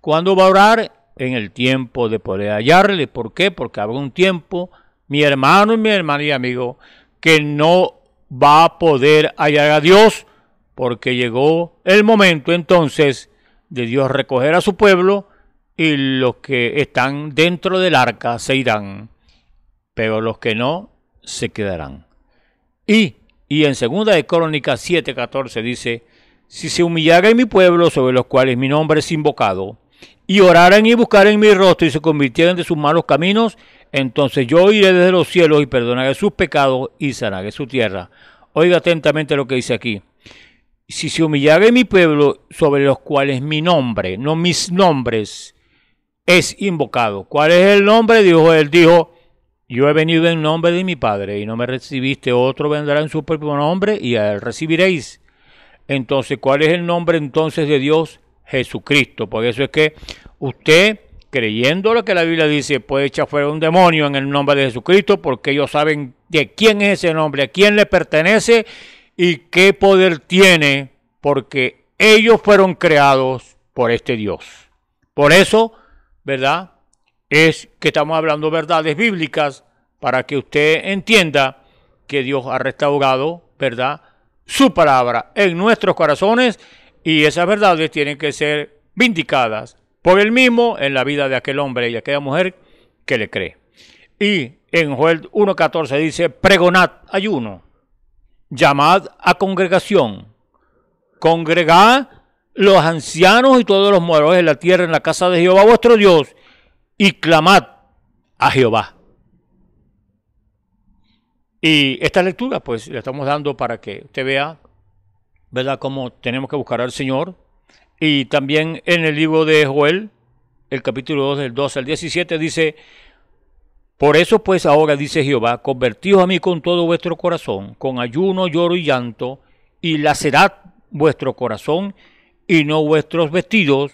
¿Cuándo va a orar? En el tiempo de poder hallarle. ¿Por qué? Porque habrá un tiempo, mi hermano y mi hermana y amigo, que no va a poder hallar a Dios porque llegó el momento entonces de Dios recoger a su pueblo y los que están dentro del arca se irán, pero los que no se quedarán. Y, y en segunda de Crónicas 7:14 dice, si se humillara en mi pueblo sobre los cuales mi nombre es invocado, y oraran y buscaran mi rostro y se convirtieran de sus malos caminos, entonces yo iré desde los cielos y perdonaré sus pecados y sanaré su tierra. Oiga atentamente lo que dice aquí si se humillare mi pueblo sobre los cuales mi nombre, no mis nombres, es invocado. ¿Cuál es el nombre? Dijo él, dijo, yo he venido en nombre de mi Padre y no me recibiste, otro vendrá en su propio nombre y a él recibiréis. Entonces, ¿cuál es el nombre entonces de Dios? Jesucristo. Por eso es que usted, creyendo lo que la Biblia dice, puede echar fuera un demonio en el nombre de Jesucristo porque ellos saben de quién es ese nombre, a quién le pertenece y qué poder tiene porque ellos fueron creados por este Dios. Por eso, ¿verdad? Es que estamos hablando verdades bíblicas para que usted entienda que Dios ha restaurado, ¿verdad? Su palabra en nuestros corazones y esas verdades tienen que ser vindicadas por él mismo en la vida de aquel hombre y aquella mujer que le cree. Y en Joel 1.14 dice, pregonad ayuno llamad a congregación, congregad los ancianos y todos los moradores de la tierra en la casa de Jehová vuestro Dios y clamad a Jehová. Y esta lectura pues la estamos dando para que usted vea, ¿verdad?, cómo tenemos que buscar al Señor. Y también en el libro de Joel, el capítulo 2 del 12 al 17 dice, por eso pues ahora dice Jehová, convertíos a mí con todo vuestro corazón, con ayuno, lloro y llanto, y lacerad vuestro corazón y no vuestros vestidos,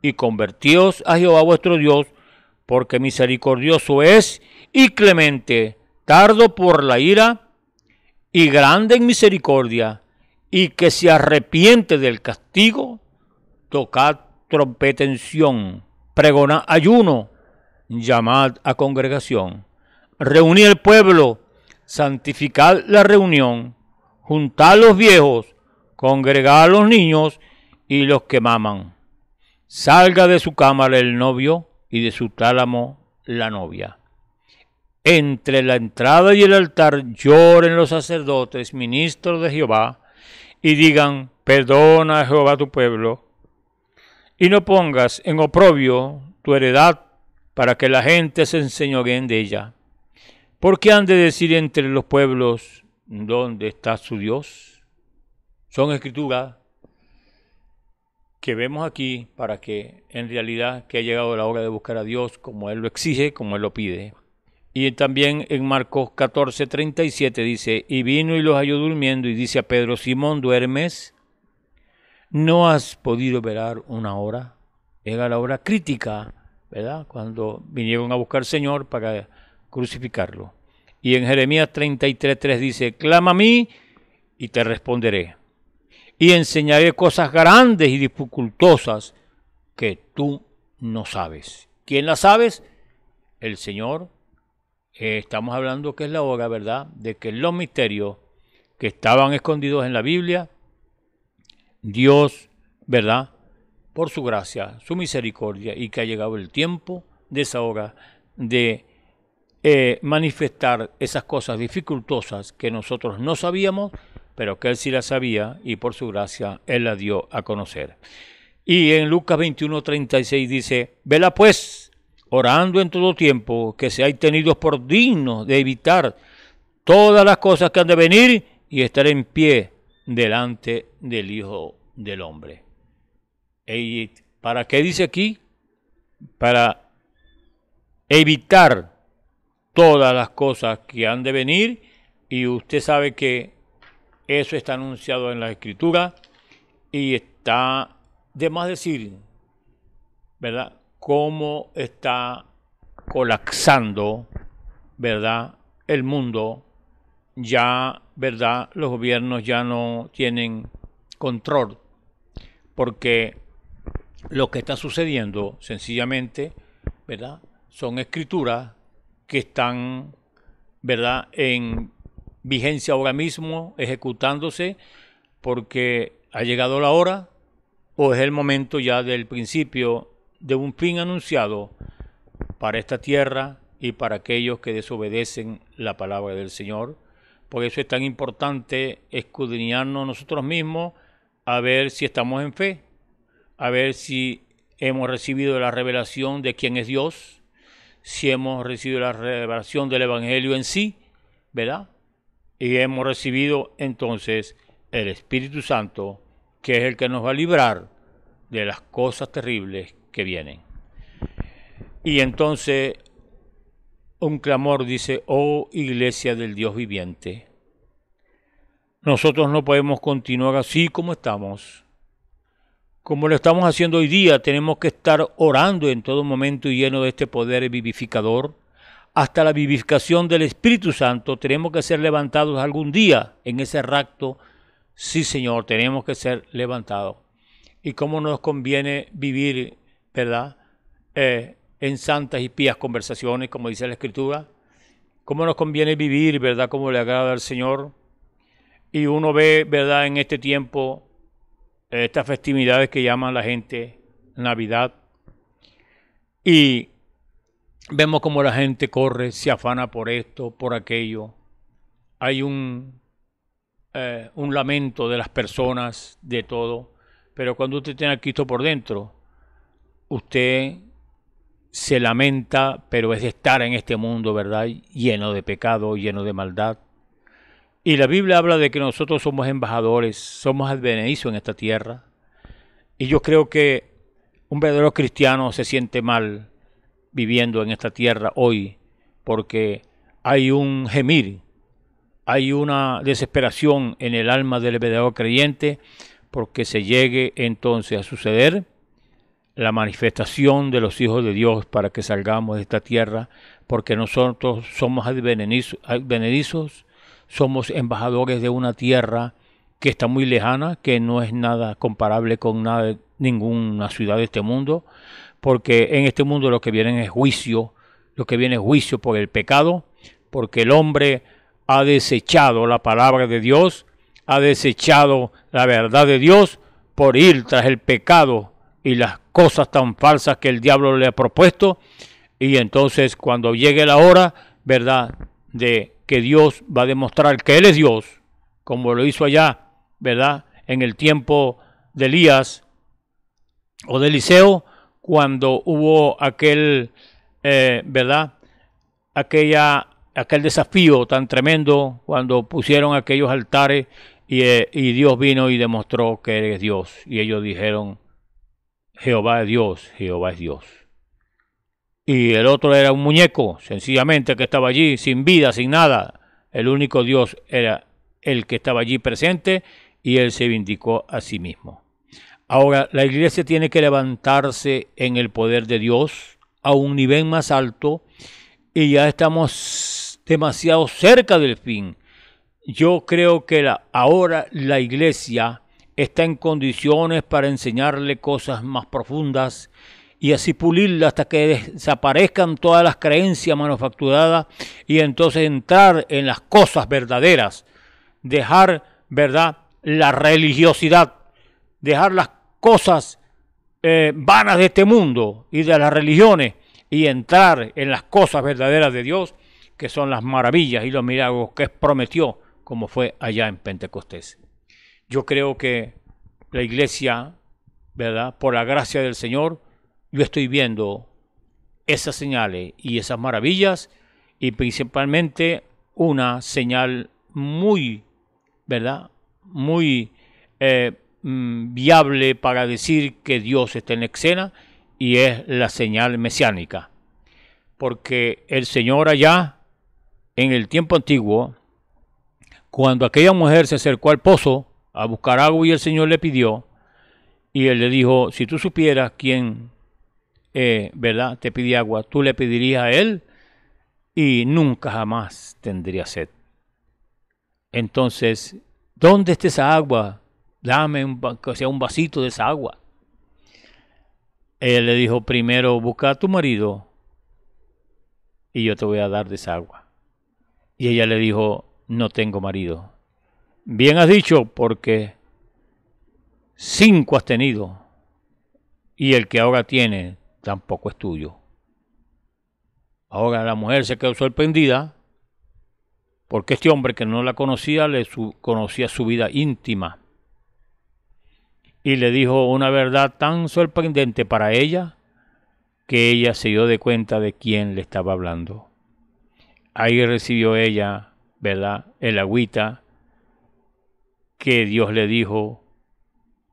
y convertíos a Jehová vuestro Dios, porque misericordioso es y clemente, tardo por la ira y grande en misericordia, y que se arrepiente del castigo, tocad trompetención, en ayuno, llamad a congregación, reunid el pueblo, santificad la reunión, juntad los viejos, congregad a los niños y los que maman. Salga de su cámara el novio y de su tálamo la novia. Entre la entrada y el altar lloren los sacerdotes, ministros de Jehová, y digan, perdona Jehová tu pueblo, y no pongas en oprobio tu heredad para que la gente se bien de ella. qué han de decir entre los pueblos dónde está su Dios? Son escrituras que vemos aquí para que en realidad que ha llegado la hora de buscar a Dios como Él lo exige, como Él lo pide. Y también en Marcos 14, 37 dice, y vino y los halló durmiendo y dice a Pedro, Simón, ¿duermes? ¿No has podido operar una hora? Era la hora crítica ¿verdad? Cuando vinieron a buscar al Señor para crucificarlo. Y en Jeremías 33:3 dice, clama a mí y te responderé. Y enseñaré cosas grandes y dificultosas que tú no sabes. ¿Quién las sabes? El Señor. Eh, estamos hablando que es la hora, ¿verdad? De que los misterios que estaban escondidos en la Biblia, Dios, ¿verdad? por su gracia, su misericordia y que ha llegado el tiempo de esa hora de eh, manifestar esas cosas dificultosas que nosotros no sabíamos, pero que Él sí las sabía y por su gracia Él las dio a conocer. Y en Lucas 21, 36 dice, vela pues, orando en todo tiempo, que se seáis tenido por dignos de evitar todas las cosas que han de venir y estar en pie delante del Hijo del Hombre. ¿Y para qué dice aquí? Para evitar todas las cosas que han de venir y usted sabe que eso está anunciado en la escritura y está de más decir, ¿verdad? Cómo está colapsando, ¿verdad? El mundo ya, ¿verdad? Los gobiernos ya no tienen control porque lo que está sucediendo sencillamente, ¿verdad? Son escrituras que están, ¿verdad?, en vigencia ahora mismo, ejecutándose, porque ha llegado la hora o es el momento ya del principio de un fin anunciado para esta tierra y para aquellos que desobedecen la palabra del Señor. Por eso es tan importante escudriñarnos nosotros mismos a ver si estamos en fe, a ver si hemos recibido la revelación de quién es Dios, si hemos recibido la revelación del Evangelio en sí, ¿verdad? Y hemos recibido entonces el Espíritu Santo, que es el que nos va a librar de las cosas terribles que vienen. Y entonces un clamor dice, oh iglesia del Dios viviente, nosotros no podemos continuar así como estamos como lo estamos haciendo hoy día, tenemos que estar orando en todo momento y lleno de este poder vivificador. Hasta la vivificación del Espíritu Santo tenemos que ser levantados algún día en ese rapto. Sí, Señor, tenemos que ser levantados. Y cómo nos conviene vivir, ¿verdad? Eh, en santas y pías conversaciones, como dice la Escritura. Cómo nos conviene vivir, ¿verdad? Como le agrada al Señor. Y uno ve, ¿verdad? En este tiempo estas festividades que llaman la gente Navidad. Y vemos como la gente corre, se afana por esto, por aquello. Hay un, eh, un lamento de las personas, de todo. Pero cuando usted tiene a Cristo por dentro, usted se lamenta, pero es estar en este mundo, ¿verdad? Lleno de pecado, lleno de maldad. Y la Biblia habla de que nosotros somos embajadores, somos advenedizos en esta tierra. Y yo creo que un verdadero cristiano se siente mal viviendo en esta tierra hoy porque hay un gemir, hay una desesperación en el alma del verdadero creyente porque se llegue entonces a suceder la manifestación de los hijos de Dios para que salgamos de esta tierra, porque nosotros somos advenedizos somos embajadores de una tierra que está muy lejana, que no es nada comparable con nada, ninguna ciudad de este mundo, porque en este mundo lo que viene es juicio, lo que viene es juicio por el pecado, porque el hombre ha desechado la palabra de Dios, ha desechado la verdad de Dios por ir tras el pecado y las cosas tan falsas que el diablo le ha propuesto. Y entonces cuando llegue la hora, ¿verdad? De que Dios va a demostrar que Él es Dios, como lo hizo allá, ¿verdad? En el tiempo de Elías o de Eliseo, cuando hubo aquel, eh, ¿verdad? Aquella, aquel desafío tan tremendo, cuando pusieron aquellos altares eh, y, Dios vino y demostró que él es Dios. Y ellos dijeron, Jehová es Dios, Jehová es Dios y el otro era un muñeco, sencillamente que estaba allí, sin vida, sin nada. El único Dios era el que estaba allí presente y él se vindicó a sí mismo. Ahora, la iglesia tiene que levantarse en el poder de Dios a un nivel más alto y ya estamos demasiado cerca del fin. Yo creo que ahora la iglesia está en condiciones para enseñarle cosas más profundas y así pulirla hasta que desaparezcan todas las creencias manufacturadas y entonces entrar en las cosas verdaderas, dejar, ¿verdad?, la religiosidad, dejar las cosas eh, vanas de este mundo y de las religiones y entrar en las cosas verdaderas de Dios, que son las maravillas y los milagros que prometió, como fue allá en Pentecostés. Yo creo que la iglesia, ¿verdad? Por la gracia del Señor, yo estoy viendo esas señales y esas maravillas y principalmente una señal muy, ¿verdad? Muy eh, mm, viable para decir que Dios está en escena y es la señal mesiánica. Porque el Señor allá, en el tiempo antiguo, cuando aquella mujer se acercó al pozo a buscar agua y el Señor le pidió, y él le dijo, si tú supieras quién eh, ¿verdad? Te pide agua, tú le pedirías a él y nunca jamás tendría sed. Entonces, ¿dónde está esa agua? Dame un, sea, un vasito de esa agua. Él le dijo primero, busca a tu marido y yo te voy a dar de esa agua. Y ella le dijo, no tengo marido. Bien has dicho, porque cinco has tenido y el que ahora tiene tampoco es tuyo. Ahora la mujer se quedó sorprendida porque este hombre que no la conocía le conocía su vida íntima y le dijo una verdad tan sorprendente para ella que ella se dio de cuenta de quién le estaba hablando. Ahí recibió ella, ¿verdad?, el agüita que Dios le dijo,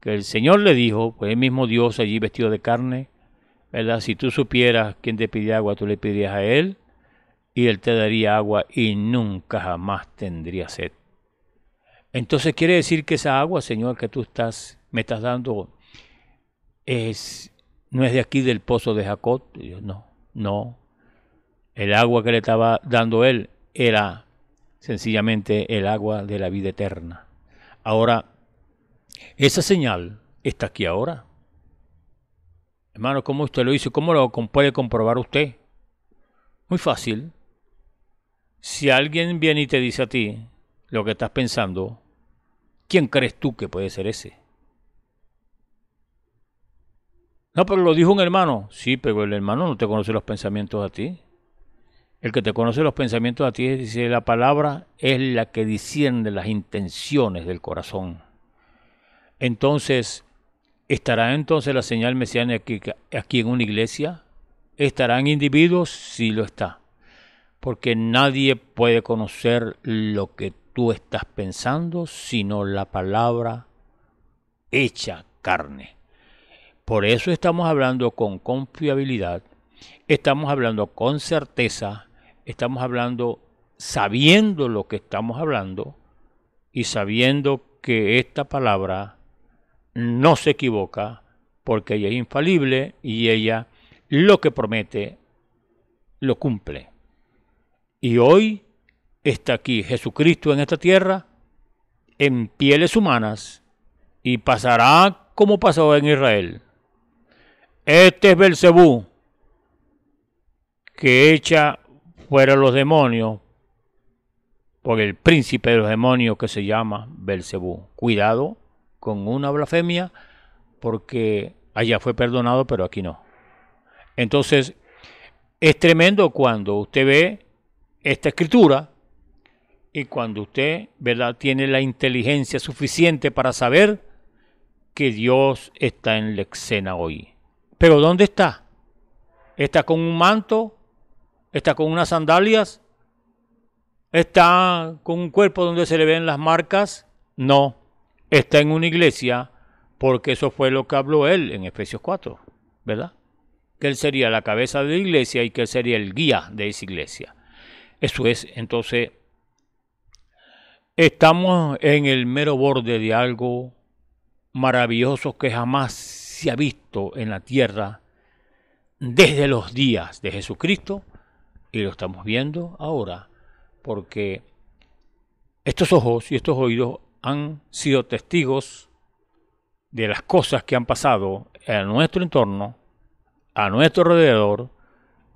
que el Señor le dijo, pues el mismo Dios allí vestido de carne, si tú supieras quién te pide agua, tú le pedirías a él y él te daría agua y nunca jamás tendría sed. Entonces quiere decir que esa agua, Señor, que tú estás, me estás dando, es, no es de aquí del pozo de Jacob. no, no. El agua que le estaba dando él era sencillamente el agua de la vida eterna. Ahora, esa señal está aquí ahora. Hermano, ¿cómo usted lo hizo? ¿Cómo lo puede comprobar usted? Muy fácil. Si alguien viene y te dice a ti lo que estás pensando, ¿quién crees tú que puede ser ese? No, pero lo dijo un hermano. Sí, pero el hermano no te conoce los pensamientos a ti. El que te conoce los pensamientos a ti dice, la palabra es la que disciende las intenciones del corazón. Entonces, ¿Estará entonces la señal mesiánica aquí, aquí en una iglesia? ¿Estarán individuos? Sí lo está. Porque nadie puede conocer lo que tú estás pensando sino la palabra hecha carne. Por eso estamos hablando con confiabilidad, estamos hablando con certeza, estamos hablando sabiendo lo que estamos hablando y sabiendo que esta palabra no se equivoca porque ella es infalible y ella lo que promete lo cumple. Y hoy está aquí Jesucristo en esta tierra en pieles humanas y pasará como pasó en Israel. Este es Belcebú que echa fuera los demonios por el príncipe de los demonios que se llama Belcebú. Cuidado con una blasfemia porque allá fue perdonado, pero aquí no. Entonces, es tremendo cuando usted ve esta escritura y cuando usted, ¿verdad?, tiene la inteligencia suficiente para saber que Dios está en la escena hoy. Pero ¿dónde está? ¿Está con un manto? ¿Está con unas sandalias? ¿Está con un cuerpo donde se le ven las marcas? No está en una iglesia porque eso fue lo que habló él en Efesios 4, ¿verdad? Que él sería la cabeza de la iglesia y que él sería el guía de esa iglesia. Eso es, entonces, estamos en el mero borde de algo maravilloso que jamás se ha visto en la tierra desde los días de Jesucristo y lo estamos viendo ahora porque estos ojos y estos oídos han sido testigos de las cosas que han pasado en nuestro entorno, a nuestro alrededor,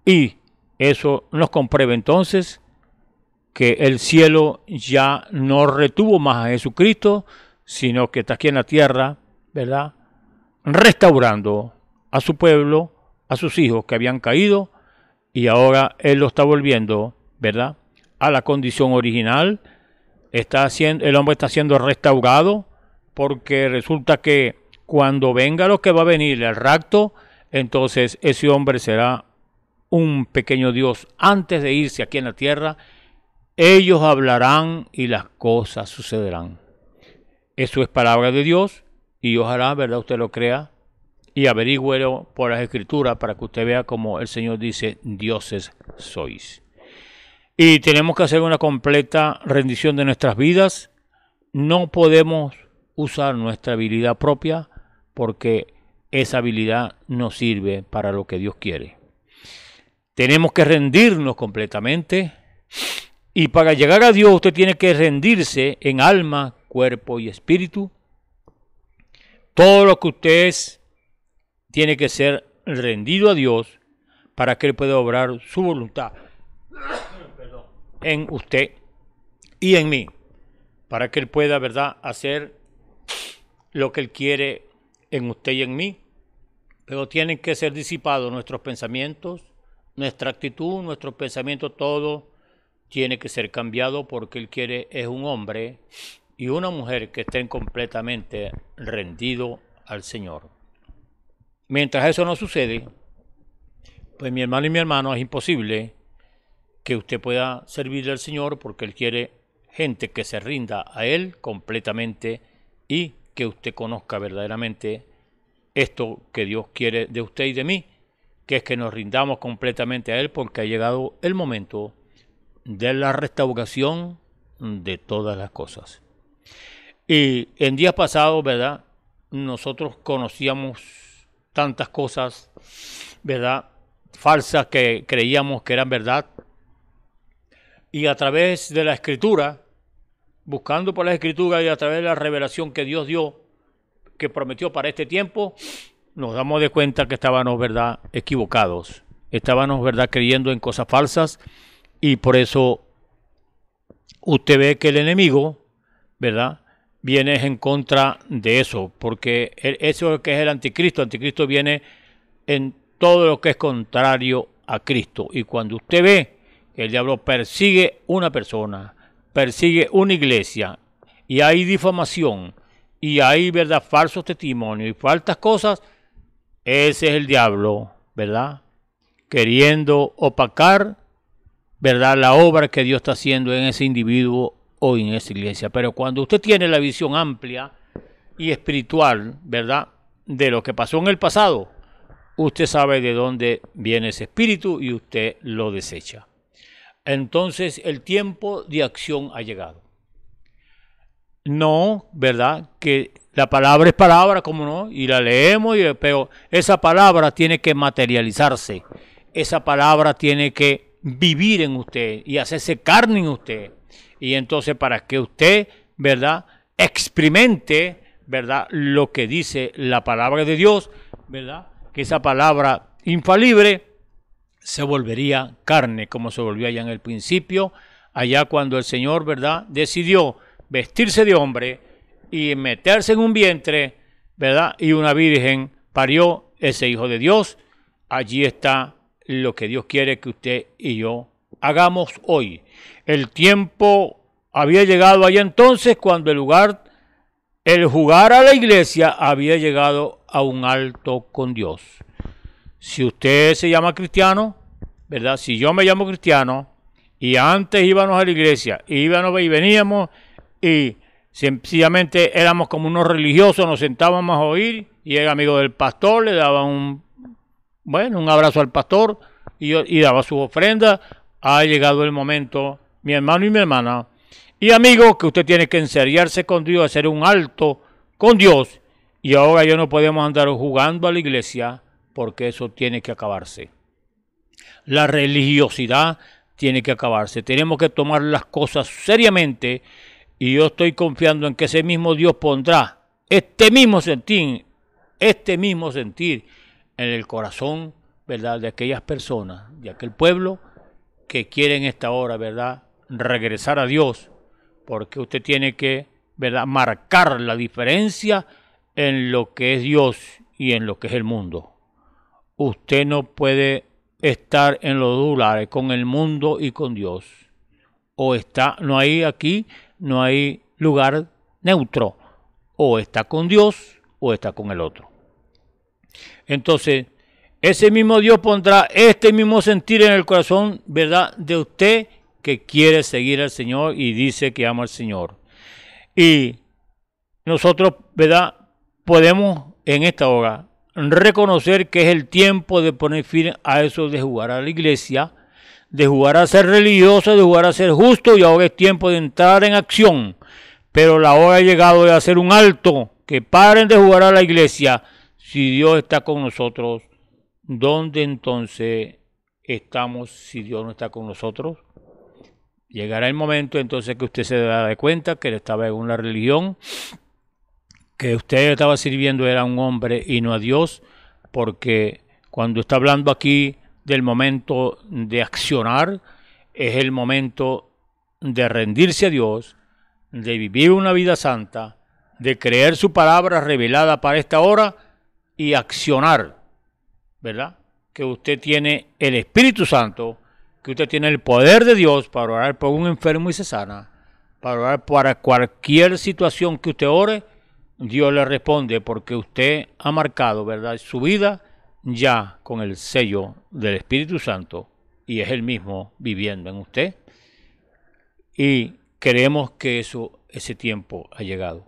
y eso nos comprueba entonces que el cielo ya no retuvo más a Jesucristo, sino que está aquí en la tierra, ¿verdad? Restaurando a su pueblo, a sus hijos que habían caído, y ahora Él lo está volviendo, ¿verdad? A la condición original Está haciendo, el hombre está siendo restaurado porque resulta que cuando venga lo que va a venir, el rapto, entonces ese hombre será un pequeño Dios. Antes de irse aquí en la tierra, ellos hablarán y las cosas sucederán. Eso es palabra de Dios y ojalá, ¿verdad? Usted lo crea y averigüelo por las escrituras para que usted vea como el Señor dice, dioses sois y tenemos que hacer una completa rendición de nuestras vidas. No podemos usar nuestra habilidad propia porque esa habilidad no sirve para lo que Dios quiere. Tenemos que rendirnos completamente y para llegar a Dios usted tiene que rendirse en alma, cuerpo y espíritu. Todo lo que usted tiene que ser rendido a Dios para que Él pueda obrar su voluntad en usted y en mí, para que Él pueda, ¿verdad?, hacer lo que Él quiere en usted y en mí. Pero tienen que ser disipados nuestros pensamientos, nuestra actitud, nuestros pensamientos, todo tiene que ser cambiado porque Él quiere, es un hombre y una mujer que estén completamente rendidos al Señor. Mientras eso no sucede, pues mi hermano y mi hermano es imposible que usted pueda servirle al Señor porque Él quiere gente que se rinda a Él completamente y que usted conozca verdaderamente esto que Dios quiere de usted y de mí, que es que nos rindamos completamente a Él porque ha llegado el momento de la restauración de todas las cosas. Y en días pasados, ¿verdad? Nosotros conocíamos tantas cosas, ¿verdad? Falsas que creíamos que eran verdad, y a través de la escritura, buscando por la escritura y a través de la revelación que Dios dio, que prometió para este tiempo, nos damos de cuenta que estábamos, ¿verdad?, equivocados. Estábamos, ¿verdad?, creyendo en cosas falsas y por eso usted ve que el enemigo, ¿verdad?, viene en contra de eso, porque eso que es el anticristo, el anticristo viene en todo lo que es contrario a Cristo. Y cuando usted ve el diablo persigue una persona, persigue una iglesia y hay difamación y hay verdad falsos testimonios y faltas cosas, ese es el diablo, ¿verdad? Queriendo opacar, ¿verdad? La obra que Dios está haciendo en ese individuo o en esa iglesia. Pero cuando usted tiene la visión amplia y espiritual, ¿verdad? De lo que pasó en el pasado, usted sabe de dónde viene ese espíritu y usted lo desecha entonces el tiempo de acción ha llegado. No, ¿verdad? Que la palabra es palabra, como no, y la leemos, y, pero esa palabra tiene que materializarse, esa palabra tiene que vivir en usted y hacerse carne en usted. Y entonces para que usted, ¿verdad? Experimente, ¿verdad? Lo que dice la palabra de Dios, ¿verdad? Que esa palabra infalible se volvería carne, como se volvió allá en el principio, allá cuando el Señor, ¿verdad?, decidió vestirse de hombre y meterse en un vientre, ¿verdad? Y una virgen parió ese hijo de Dios. Allí está lo que Dios quiere que usted y yo hagamos hoy. El tiempo había llegado allá entonces cuando el lugar, el jugar a la iglesia había llegado a un alto con Dios si usted se llama cristiano, ¿verdad? Si yo me llamo cristiano y antes íbamos a la iglesia, íbamos y veníamos y sencillamente éramos como unos religiosos, nos sentábamos a oír y el amigo del pastor le daba un, bueno, un abrazo al pastor y, daba su ofrenda. Ha llegado el momento, mi hermano y mi hermana, y amigo, que usted tiene que enseñarse con Dios, hacer un alto con Dios. Y ahora ya no podemos andar jugando a la iglesia porque eso tiene que acabarse. La religiosidad tiene que acabarse. Tenemos que tomar las cosas seriamente y yo estoy confiando en que ese mismo Dios pondrá este mismo sentir, este mismo sentir en el corazón, ¿verdad?, de aquellas personas, de aquel pueblo que quieren esta hora, ¿verdad?, regresar a Dios, porque usted tiene que, ¿verdad?, marcar la diferencia en lo que es Dios y en lo que es el mundo usted no puede estar en los dólares con el mundo y con Dios. O está, no hay aquí, no hay lugar neutro. O está con Dios o está con el otro. Entonces, ese mismo Dios pondrá este mismo sentir en el corazón, ¿verdad? De usted que quiere seguir al Señor y dice que ama al Señor. Y nosotros, ¿verdad? Podemos en esta hora reconocer que es el tiempo de poner fin a eso de jugar a la iglesia, de jugar a ser religioso, de jugar a ser justo y ahora es tiempo de entrar en acción. Pero la hora ha llegado de hacer un alto, que paren de jugar a la iglesia. Si Dios está con nosotros, ¿dónde entonces estamos si Dios no está con nosotros? Llegará el momento entonces que usted se dará cuenta que él estaba en una religión usted estaba sirviendo era un hombre y no a Dios, porque cuando está hablando aquí del momento de accionar, es el momento de rendirse a Dios, de vivir una vida santa, de creer su palabra revelada para esta hora y accionar, ¿verdad? Que usted tiene el Espíritu Santo, que usted tiene el poder de Dios para orar por un enfermo y se sana, para orar para cualquier situación que usted ore, Dios le responde, porque usted ha marcado, ¿verdad?, su vida ya con el sello del Espíritu Santo y es el mismo viviendo en usted. Y creemos que eso, ese tiempo ha llegado.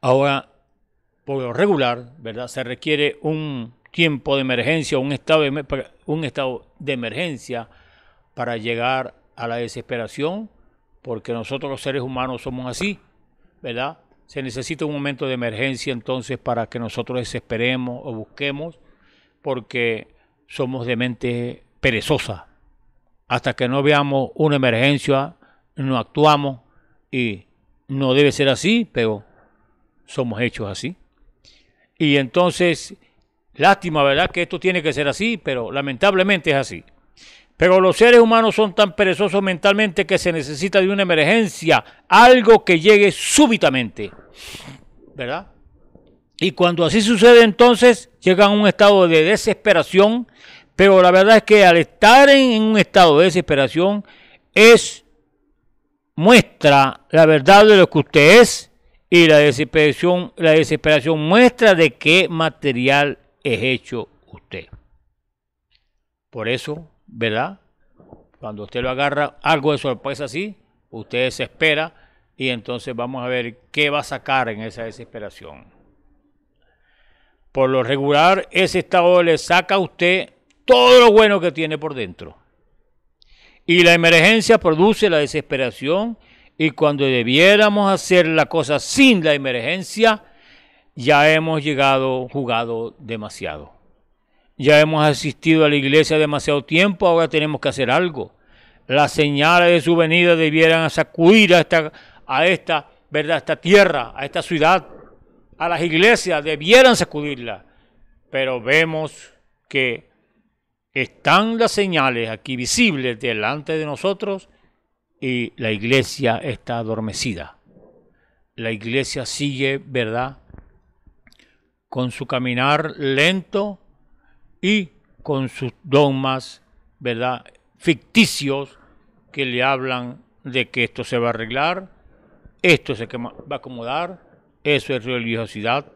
Ahora, por lo regular, ¿verdad? Se requiere un tiempo de emergencia, un estado de, un estado de emergencia para llegar a la desesperación, porque nosotros los seres humanos somos así, ¿verdad? Se necesita un momento de emergencia entonces para que nosotros desesperemos o busquemos, porque somos de mente perezosa. Hasta que no veamos una emergencia, no actuamos y no debe ser así, pero somos hechos así. Y entonces, lástima, ¿verdad? Que esto tiene que ser así, pero lamentablemente es así. Pero los seres humanos son tan perezosos mentalmente que se necesita de una emergencia, algo que llegue súbitamente. ¿Verdad? Y cuando así sucede entonces, llegan a un estado de desesperación, pero la verdad es que al estar en un estado de desesperación es muestra la verdad de lo que usted es y la desesperación, la desesperación muestra de qué material es hecho usted. Por eso ¿verdad? Cuando usted lo agarra, algo de sorpresa así, usted espera y entonces vamos a ver qué va a sacar en esa desesperación. Por lo regular, ese estado le saca a usted todo lo bueno que tiene por dentro. Y la emergencia produce la desesperación y cuando debiéramos hacer la cosa sin la emergencia, ya hemos llegado jugado demasiado. Ya hemos asistido a la iglesia demasiado tiempo, ahora tenemos que hacer algo. Las señales de su venida debieran sacudir a esta, a esta, ¿verdad? esta tierra, a esta ciudad, a las iglesias, debieran sacudirla. Pero vemos que están las señales aquí visibles delante de nosotros y la iglesia está adormecida. La iglesia sigue, ¿verdad? Con su caminar lento y con sus dogmas, ¿verdad? Ficticios que le hablan de que esto se va a arreglar, esto se va a acomodar, eso es religiosidad,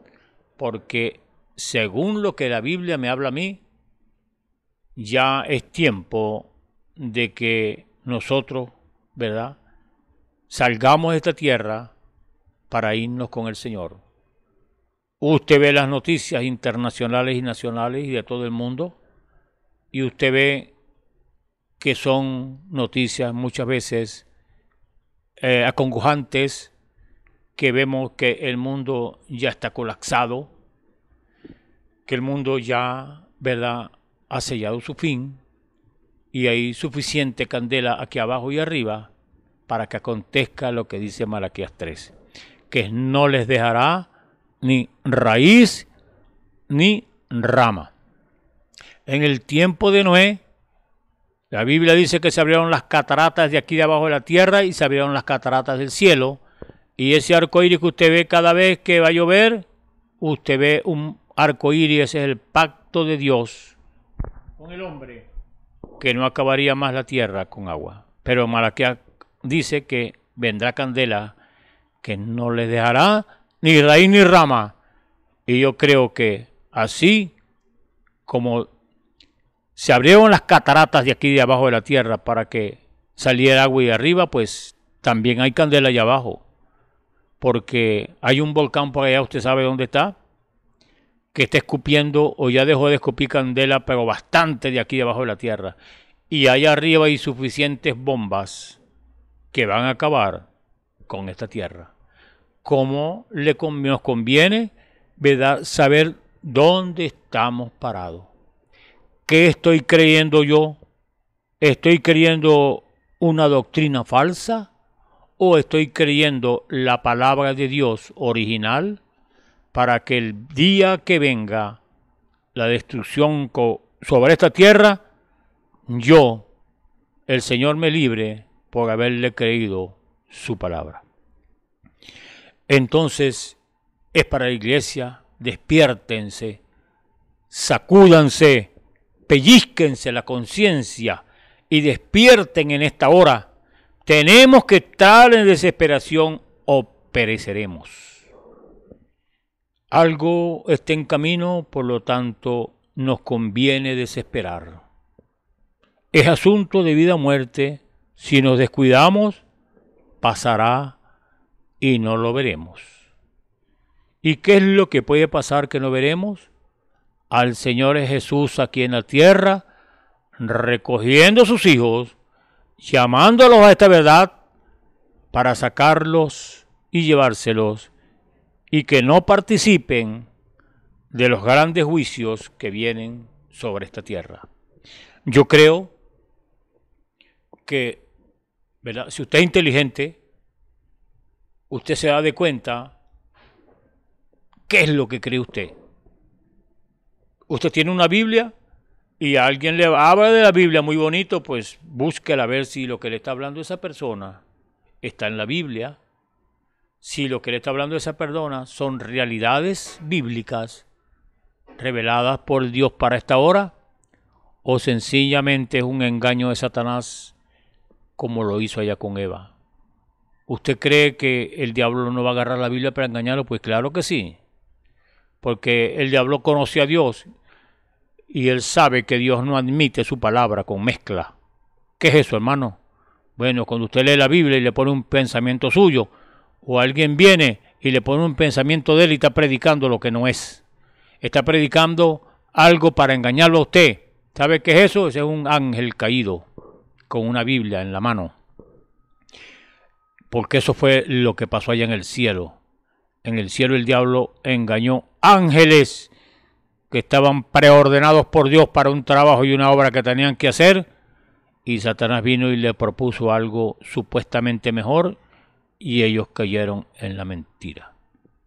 porque según lo que la Biblia me habla a mí, ya es tiempo de que nosotros, ¿verdad? Salgamos de esta tierra para irnos con el Señor. Usted ve las noticias internacionales y nacionales y de todo el mundo y usted ve que son noticias muchas veces eh, acongojantes, que vemos que el mundo ya está colapsado, que el mundo ya ¿verdad? ha sellado su fin y hay suficiente candela aquí abajo y arriba para que acontezca lo que dice Malaquías 3, que no les dejará ni raíz ni rama. En el tiempo de Noé, la Biblia dice que se abrieron las cataratas de aquí de abajo de la tierra y se abrieron las cataratas del cielo. Y ese arco iris que usted ve cada vez que va a llover, usted ve un arco iris, es el pacto de Dios con el hombre, que no acabaría más la tierra con agua. Pero Malaquía dice que vendrá candela que no le dejará ni raíz ni rama. Y yo creo que así como se abrieron las cataratas de aquí de abajo de la tierra para que saliera agua y arriba, pues también hay candela allá abajo. Porque hay un volcán por allá, usted sabe dónde está, que está escupiendo o ya dejó de escupir candela, pero bastante de aquí de abajo de la tierra. Y allá arriba hay suficientes bombas que van a acabar con esta tierra como le nos conviene saber dónde estamos parados. ¿Qué estoy creyendo yo? ¿Estoy creyendo una doctrina falsa? ¿O estoy creyendo la palabra de Dios original para que el día que venga la destrucción sobre esta tierra, yo, el Señor me libre por haberle creído su palabra? entonces es para la iglesia, despiértense, sacúdanse, pellizquense la conciencia y despierten en esta hora. Tenemos que estar en desesperación o pereceremos. Algo está en camino, por lo tanto nos conviene desesperar. Es asunto de vida o muerte. Si nos descuidamos, pasará y no lo veremos. ¿Y qué es lo que puede pasar que no veremos? Al Señor Jesús aquí en la tierra, recogiendo a sus hijos, llamándolos a esta verdad para sacarlos y llevárselos y que no participen de los grandes juicios que vienen sobre esta tierra. Yo creo que, ¿verdad? si usted es inteligente, usted se da de cuenta qué es lo que cree usted. Usted tiene una Biblia y alguien le habla de la Biblia muy bonito, pues búsquela a ver si lo que le está hablando esa persona está en la Biblia, si lo que le está hablando esa persona son realidades bíblicas reveladas por Dios para esta hora, o sencillamente es un engaño de Satanás como lo hizo allá con Eva. ¿Usted cree que el diablo no va a agarrar la Biblia para engañarlo? Pues claro que sí. Porque el diablo conoce a Dios y él sabe que Dios no admite su palabra con mezcla. ¿Qué es eso, hermano? Bueno, cuando usted lee la Biblia y le pone un pensamiento suyo, o alguien viene y le pone un pensamiento de él y está predicando lo que no es. Está predicando algo para engañarlo a usted. ¿Sabe qué es eso? Ese es un ángel caído con una Biblia en la mano porque eso fue lo que pasó allá en el cielo. En el cielo el diablo engañó ángeles que estaban preordenados por Dios para un trabajo y una obra que tenían que hacer, y Satanás vino y le propuso algo supuestamente mejor, y ellos cayeron en la mentira.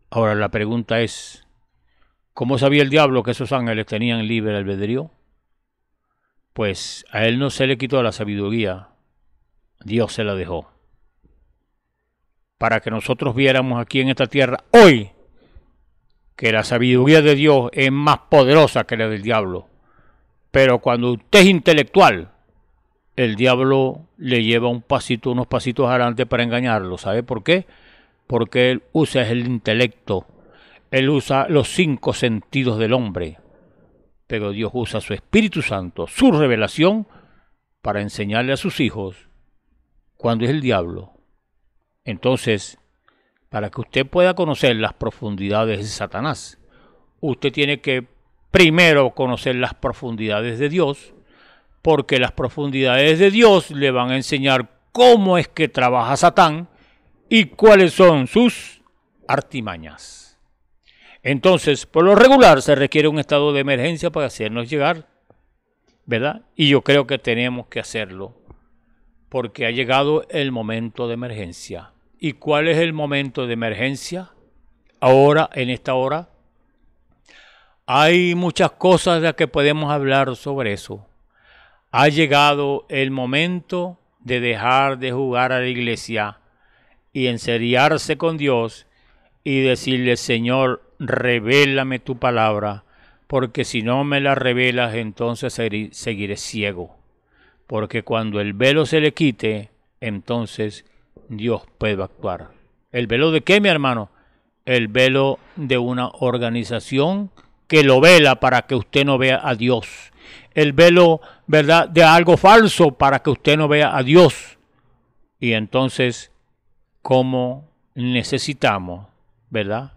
Ahora la pregunta es, ¿cómo sabía el diablo que esos ángeles tenían libre albedrío? Pues a él no se le quitó la sabiduría, Dios se la dejó para que nosotros viéramos aquí en esta tierra hoy que la sabiduría de Dios es más poderosa que la del diablo. Pero cuando usted es intelectual, el diablo le lleva un pasito, unos pasitos adelante para engañarlo. ¿Sabe por qué? Porque él usa el intelecto, él usa los cinco sentidos del hombre. Pero Dios usa su Espíritu Santo, su revelación, para enseñarle a sus hijos cuando es el diablo entonces, para que usted pueda conocer las profundidades de Satanás, usted tiene que primero conocer las profundidades de Dios, porque las profundidades de Dios le van a enseñar cómo es que trabaja Satán y cuáles son sus artimañas. Entonces, por lo regular se requiere un estado de emergencia para hacernos llegar, ¿verdad? Y yo creo que tenemos que hacerlo, porque ha llegado el momento de emergencia. ¿Y cuál es el momento de emergencia? Ahora, en esta hora. Hay muchas cosas de las que podemos hablar sobre eso. Ha llegado el momento de dejar de jugar a la iglesia y enseriarse con Dios y decirle, Señor, revelame tu palabra, porque si no me la revelas, entonces seguiré ciego. Porque cuando el velo se le quite, entonces Dios puede actuar. ¿El velo de qué, mi hermano? El velo de una organización que lo vela para que usted no vea a Dios. El velo, ¿verdad?, de algo falso para que usted no vea a Dios. Y entonces, ¿cómo necesitamos, ¿verdad?,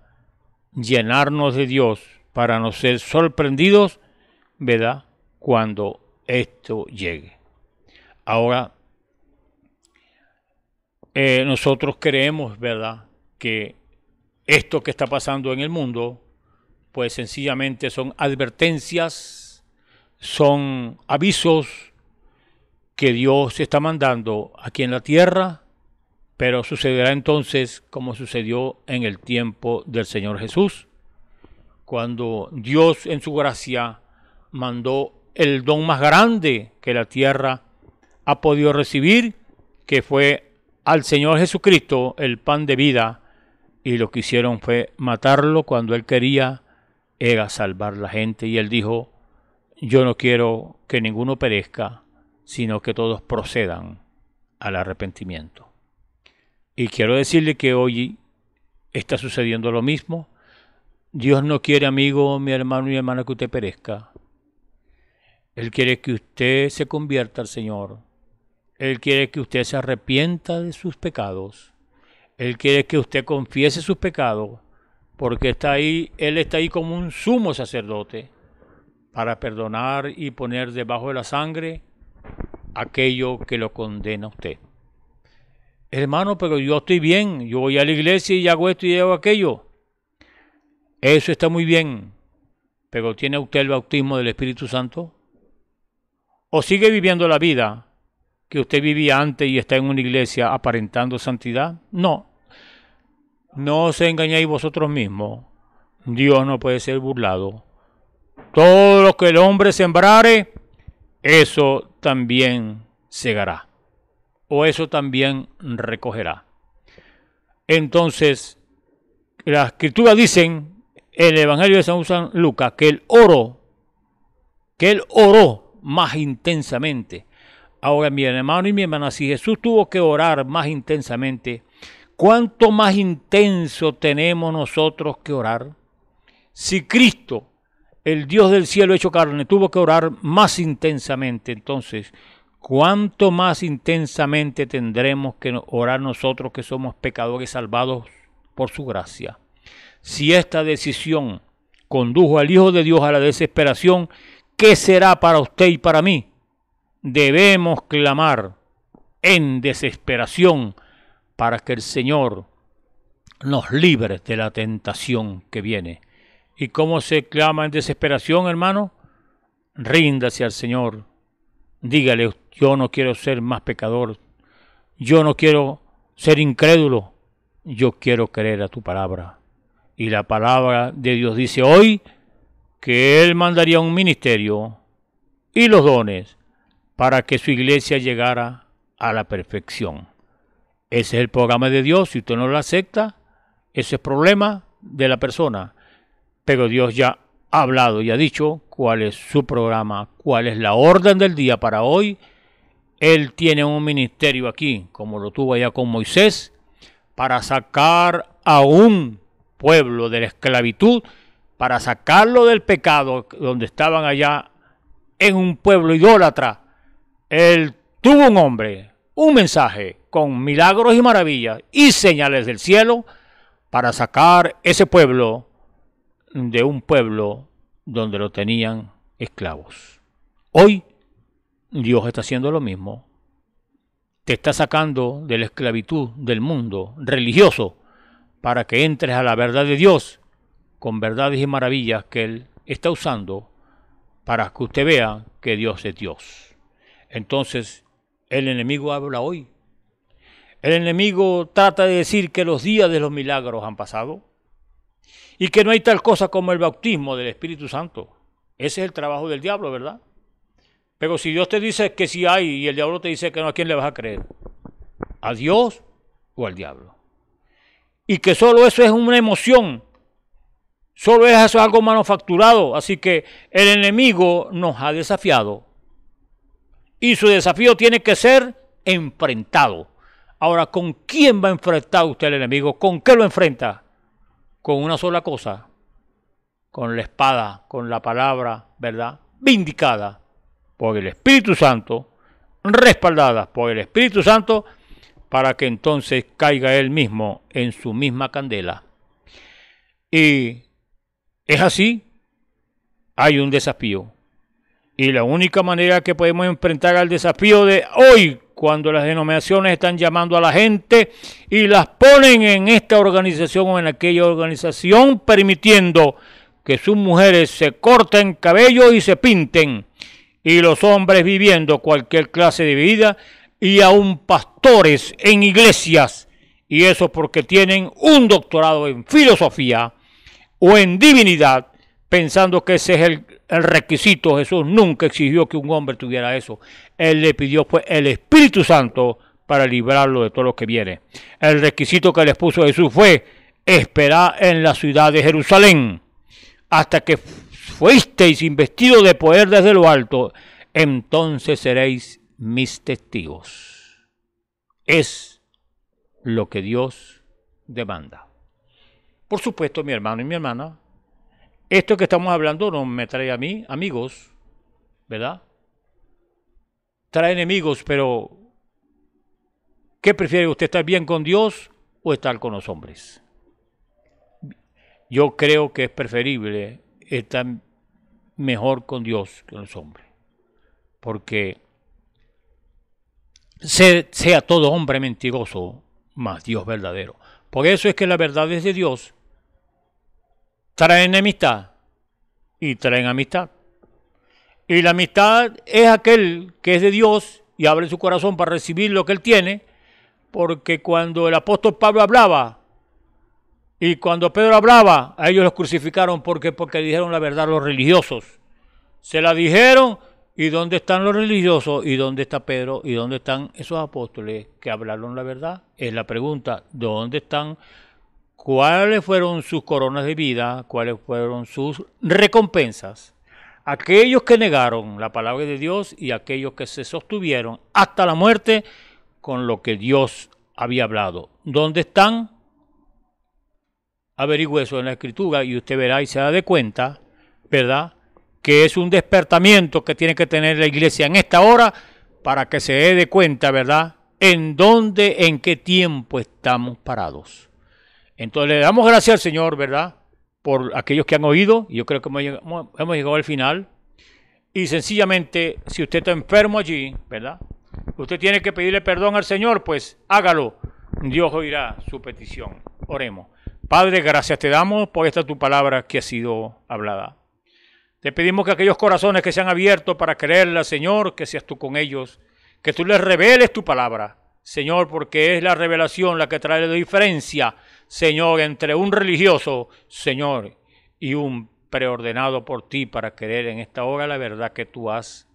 llenarnos de Dios para no ser sorprendidos, ¿verdad?, cuando esto llegue. Ahora eh, nosotros creemos, ¿verdad?, que esto que está pasando en el mundo, pues sencillamente son advertencias, son avisos que Dios está mandando aquí en la tierra, pero sucederá entonces como sucedió en el tiempo del Señor Jesús, cuando Dios en su gracia mandó el don más grande que la tierra ha podido recibir, que fue al Señor Jesucristo el pan de vida y lo que hicieron fue matarlo cuando él quería era salvar la gente y él dijo, yo no quiero que ninguno perezca, sino que todos procedan al arrepentimiento. Y quiero decirle que hoy está sucediendo lo mismo. Dios no quiere, amigo, mi hermano y hermana, que usted perezca. Él quiere que usted se convierta al Señor él quiere que usted se arrepienta de sus pecados. Él quiere que usted confiese sus pecados, porque está ahí, Él está ahí como un sumo sacerdote para perdonar y poner debajo de la sangre aquello que lo condena a usted. Hermano, pero yo estoy bien, yo voy a la iglesia y hago esto y hago aquello. Eso está muy bien, pero ¿tiene usted el bautismo del Espíritu Santo? ¿O sigue viviendo la vida que usted vivía antes y está en una iglesia aparentando santidad? No. No os engañéis vosotros mismos. Dios no puede ser burlado. Todo lo que el hombre sembrare, eso también segará. O eso también recogerá. Entonces, la escritura dicen, el Evangelio de San, Lucas, que el oro, que él oro más intensamente Ahora, mi hermano y mi hermana, si Jesús tuvo que orar más intensamente, ¿cuánto más intenso tenemos nosotros que orar? Si Cristo, el Dios del cielo hecho carne, tuvo que orar más intensamente, entonces, ¿cuánto más intensamente tendremos que orar nosotros que somos pecadores salvados por su gracia? Si esta decisión condujo al Hijo de Dios a la desesperación, ¿qué será para usted y para mí debemos clamar en desesperación para que el Señor nos libre de la tentación que viene. ¿Y cómo se clama en desesperación, hermano? Ríndase al Señor. Dígale, yo no quiero ser más pecador. Yo no quiero ser incrédulo. Yo quiero creer a tu palabra. Y la palabra de Dios dice hoy que Él mandaría un ministerio y los dones para que su iglesia llegara a la perfección. Ese es el programa de Dios. Si usted no lo acepta, ese es problema de la persona. Pero Dios ya ha hablado y ha dicho cuál es su programa, cuál es la orden del día para hoy. Él tiene un ministerio aquí, como lo tuvo allá con Moisés, para sacar a un pueblo de la esclavitud, para sacarlo del pecado donde estaban allá en un pueblo idólatra él tuvo un hombre, un mensaje con milagros y maravillas y señales del cielo para sacar ese pueblo de un pueblo donde lo tenían esclavos. Hoy Dios está haciendo lo mismo. Te está sacando de la esclavitud del mundo religioso para que entres a la verdad de Dios con verdades y maravillas que Él está usando para que usted vea que Dios es Dios. Entonces, el enemigo habla hoy. El enemigo trata de decir que los días de los milagros han pasado y que no hay tal cosa como el bautismo del Espíritu Santo. Ese es el trabajo del diablo, ¿verdad? Pero si Dios te dice que sí hay y el diablo te dice que no, ¿a quién le vas a creer? ¿A Dios o al diablo? Y que solo eso es una emoción, solo eso es algo manufacturado. Así que el enemigo nos ha desafiado y su desafío tiene que ser enfrentado. Ahora, ¿con quién va a enfrentar usted el enemigo? ¿Con qué lo enfrenta? Con una sola cosa, con la espada, con la palabra, ¿verdad? Vindicada por el Espíritu Santo, respaldada por el Espíritu Santo, para que entonces caiga él mismo en su misma candela. Y es así, hay un desafío. Y la única manera que podemos enfrentar al desafío de hoy, cuando las denominaciones están llamando a la gente y las ponen en esta organización o en aquella organización, permitiendo que sus mujeres se corten cabello y se pinten, y los hombres viviendo cualquier clase de vida, y aún pastores en iglesias, y eso porque tienen un doctorado en filosofía o en divinidad, pensando que ese es el, requisito. Jesús nunca exigió que un hombre tuviera eso. Él le pidió pues el Espíritu Santo para librarlo de todo lo que viene. El requisito que les puso Jesús fue esperar en la ciudad de Jerusalén hasta que fuisteis investidos de poder desde lo alto, entonces seréis mis testigos. Es lo que Dios demanda. Por supuesto, mi hermano y mi hermana, esto que estamos hablando no me trae a mí amigos, ¿verdad? Trae enemigos, pero ¿qué prefiere usted estar bien con Dios o estar con los hombres? Yo creo que es preferible estar mejor con Dios que con los hombres, porque sea todo hombre mentiroso, más Dios verdadero. Por eso es que la verdad es de Dios traen enemistad y traen amistad. Y la amistad es aquel que es de Dios y abre su corazón para recibir lo que él tiene, porque cuando el apóstol Pablo hablaba y cuando Pedro hablaba, a ellos los crucificaron porque porque dijeron la verdad los religiosos. Se la dijeron ¿Y dónde están los religiosos? ¿Y dónde está Pedro? ¿Y dónde están esos apóstoles que hablaron la verdad? Es la pregunta, ¿dónde están cuáles fueron sus coronas de vida, cuáles fueron sus recompensas. Aquellos que negaron la palabra de Dios y aquellos que se sostuvieron hasta la muerte con lo que Dios había hablado. ¿Dónde están? Averigüe eso en la escritura y usted verá y se da de cuenta, ¿verdad? Que es un despertamiento que tiene que tener la iglesia en esta hora para que se dé de cuenta, ¿verdad? En dónde, en qué tiempo estamos parados. Entonces le damos gracias al Señor, ¿verdad? Por aquellos que han oído. Yo creo que hemos llegado, al final. Y sencillamente, si usted está enfermo allí, ¿verdad? Usted tiene que pedirle perdón al Señor, pues hágalo. Dios oirá su petición. Oremos. Padre, gracias te damos por esta tu palabra que ha sido hablada. Te pedimos que aquellos corazones que se han abierto para creerla, Señor, que seas tú con ellos, que tú les reveles tu palabra Señor, porque es la revelación la que trae la diferencia, Señor, entre un religioso, Señor, y un preordenado por ti para creer en esta hora la verdad que tú has,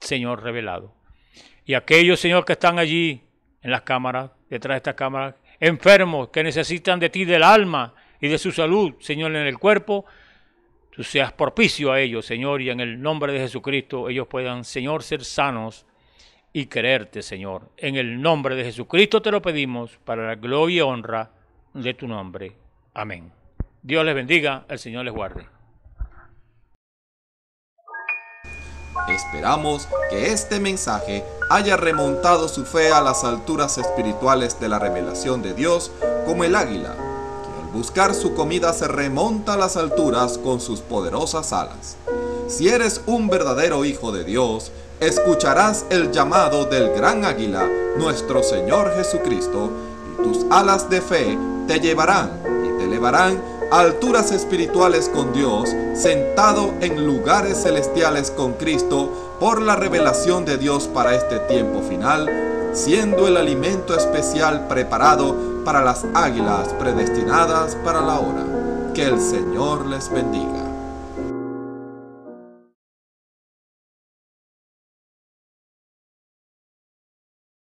Señor, revelado. Y aquellos, Señor, que están allí en las cámaras, detrás de estas cámaras, enfermos, que necesitan de ti del alma y de su salud, Señor, en el cuerpo, tú seas propicio a ellos, Señor, y en el nombre de Jesucristo ellos puedan, Señor, ser sanos y quererte, Señor. En el nombre de Jesucristo te lo pedimos para la gloria y honra de tu nombre. Amén. Dios les bendiga, el Señor les guarde. Esperamos que este mensaje haya remontado su fe a las alturas espirituales de la revelación de Dios como el águila, que al buscar su comida se remonta a las alturas con sus poderosas alas. Si eres un verdadero hijo de Dios, escucharás el llamado del gran águila, nuestro Señor Jesucristo, y tus alas de fe te llevarán y te elevarán a alturas espirituales con Dios, sentado en lugares celestiales con Cristo por la revelación de Dios para este tiempo final, siendo el alimento especial preparado para las águilas predestinadas para la hora. Que el Señor les bendiga.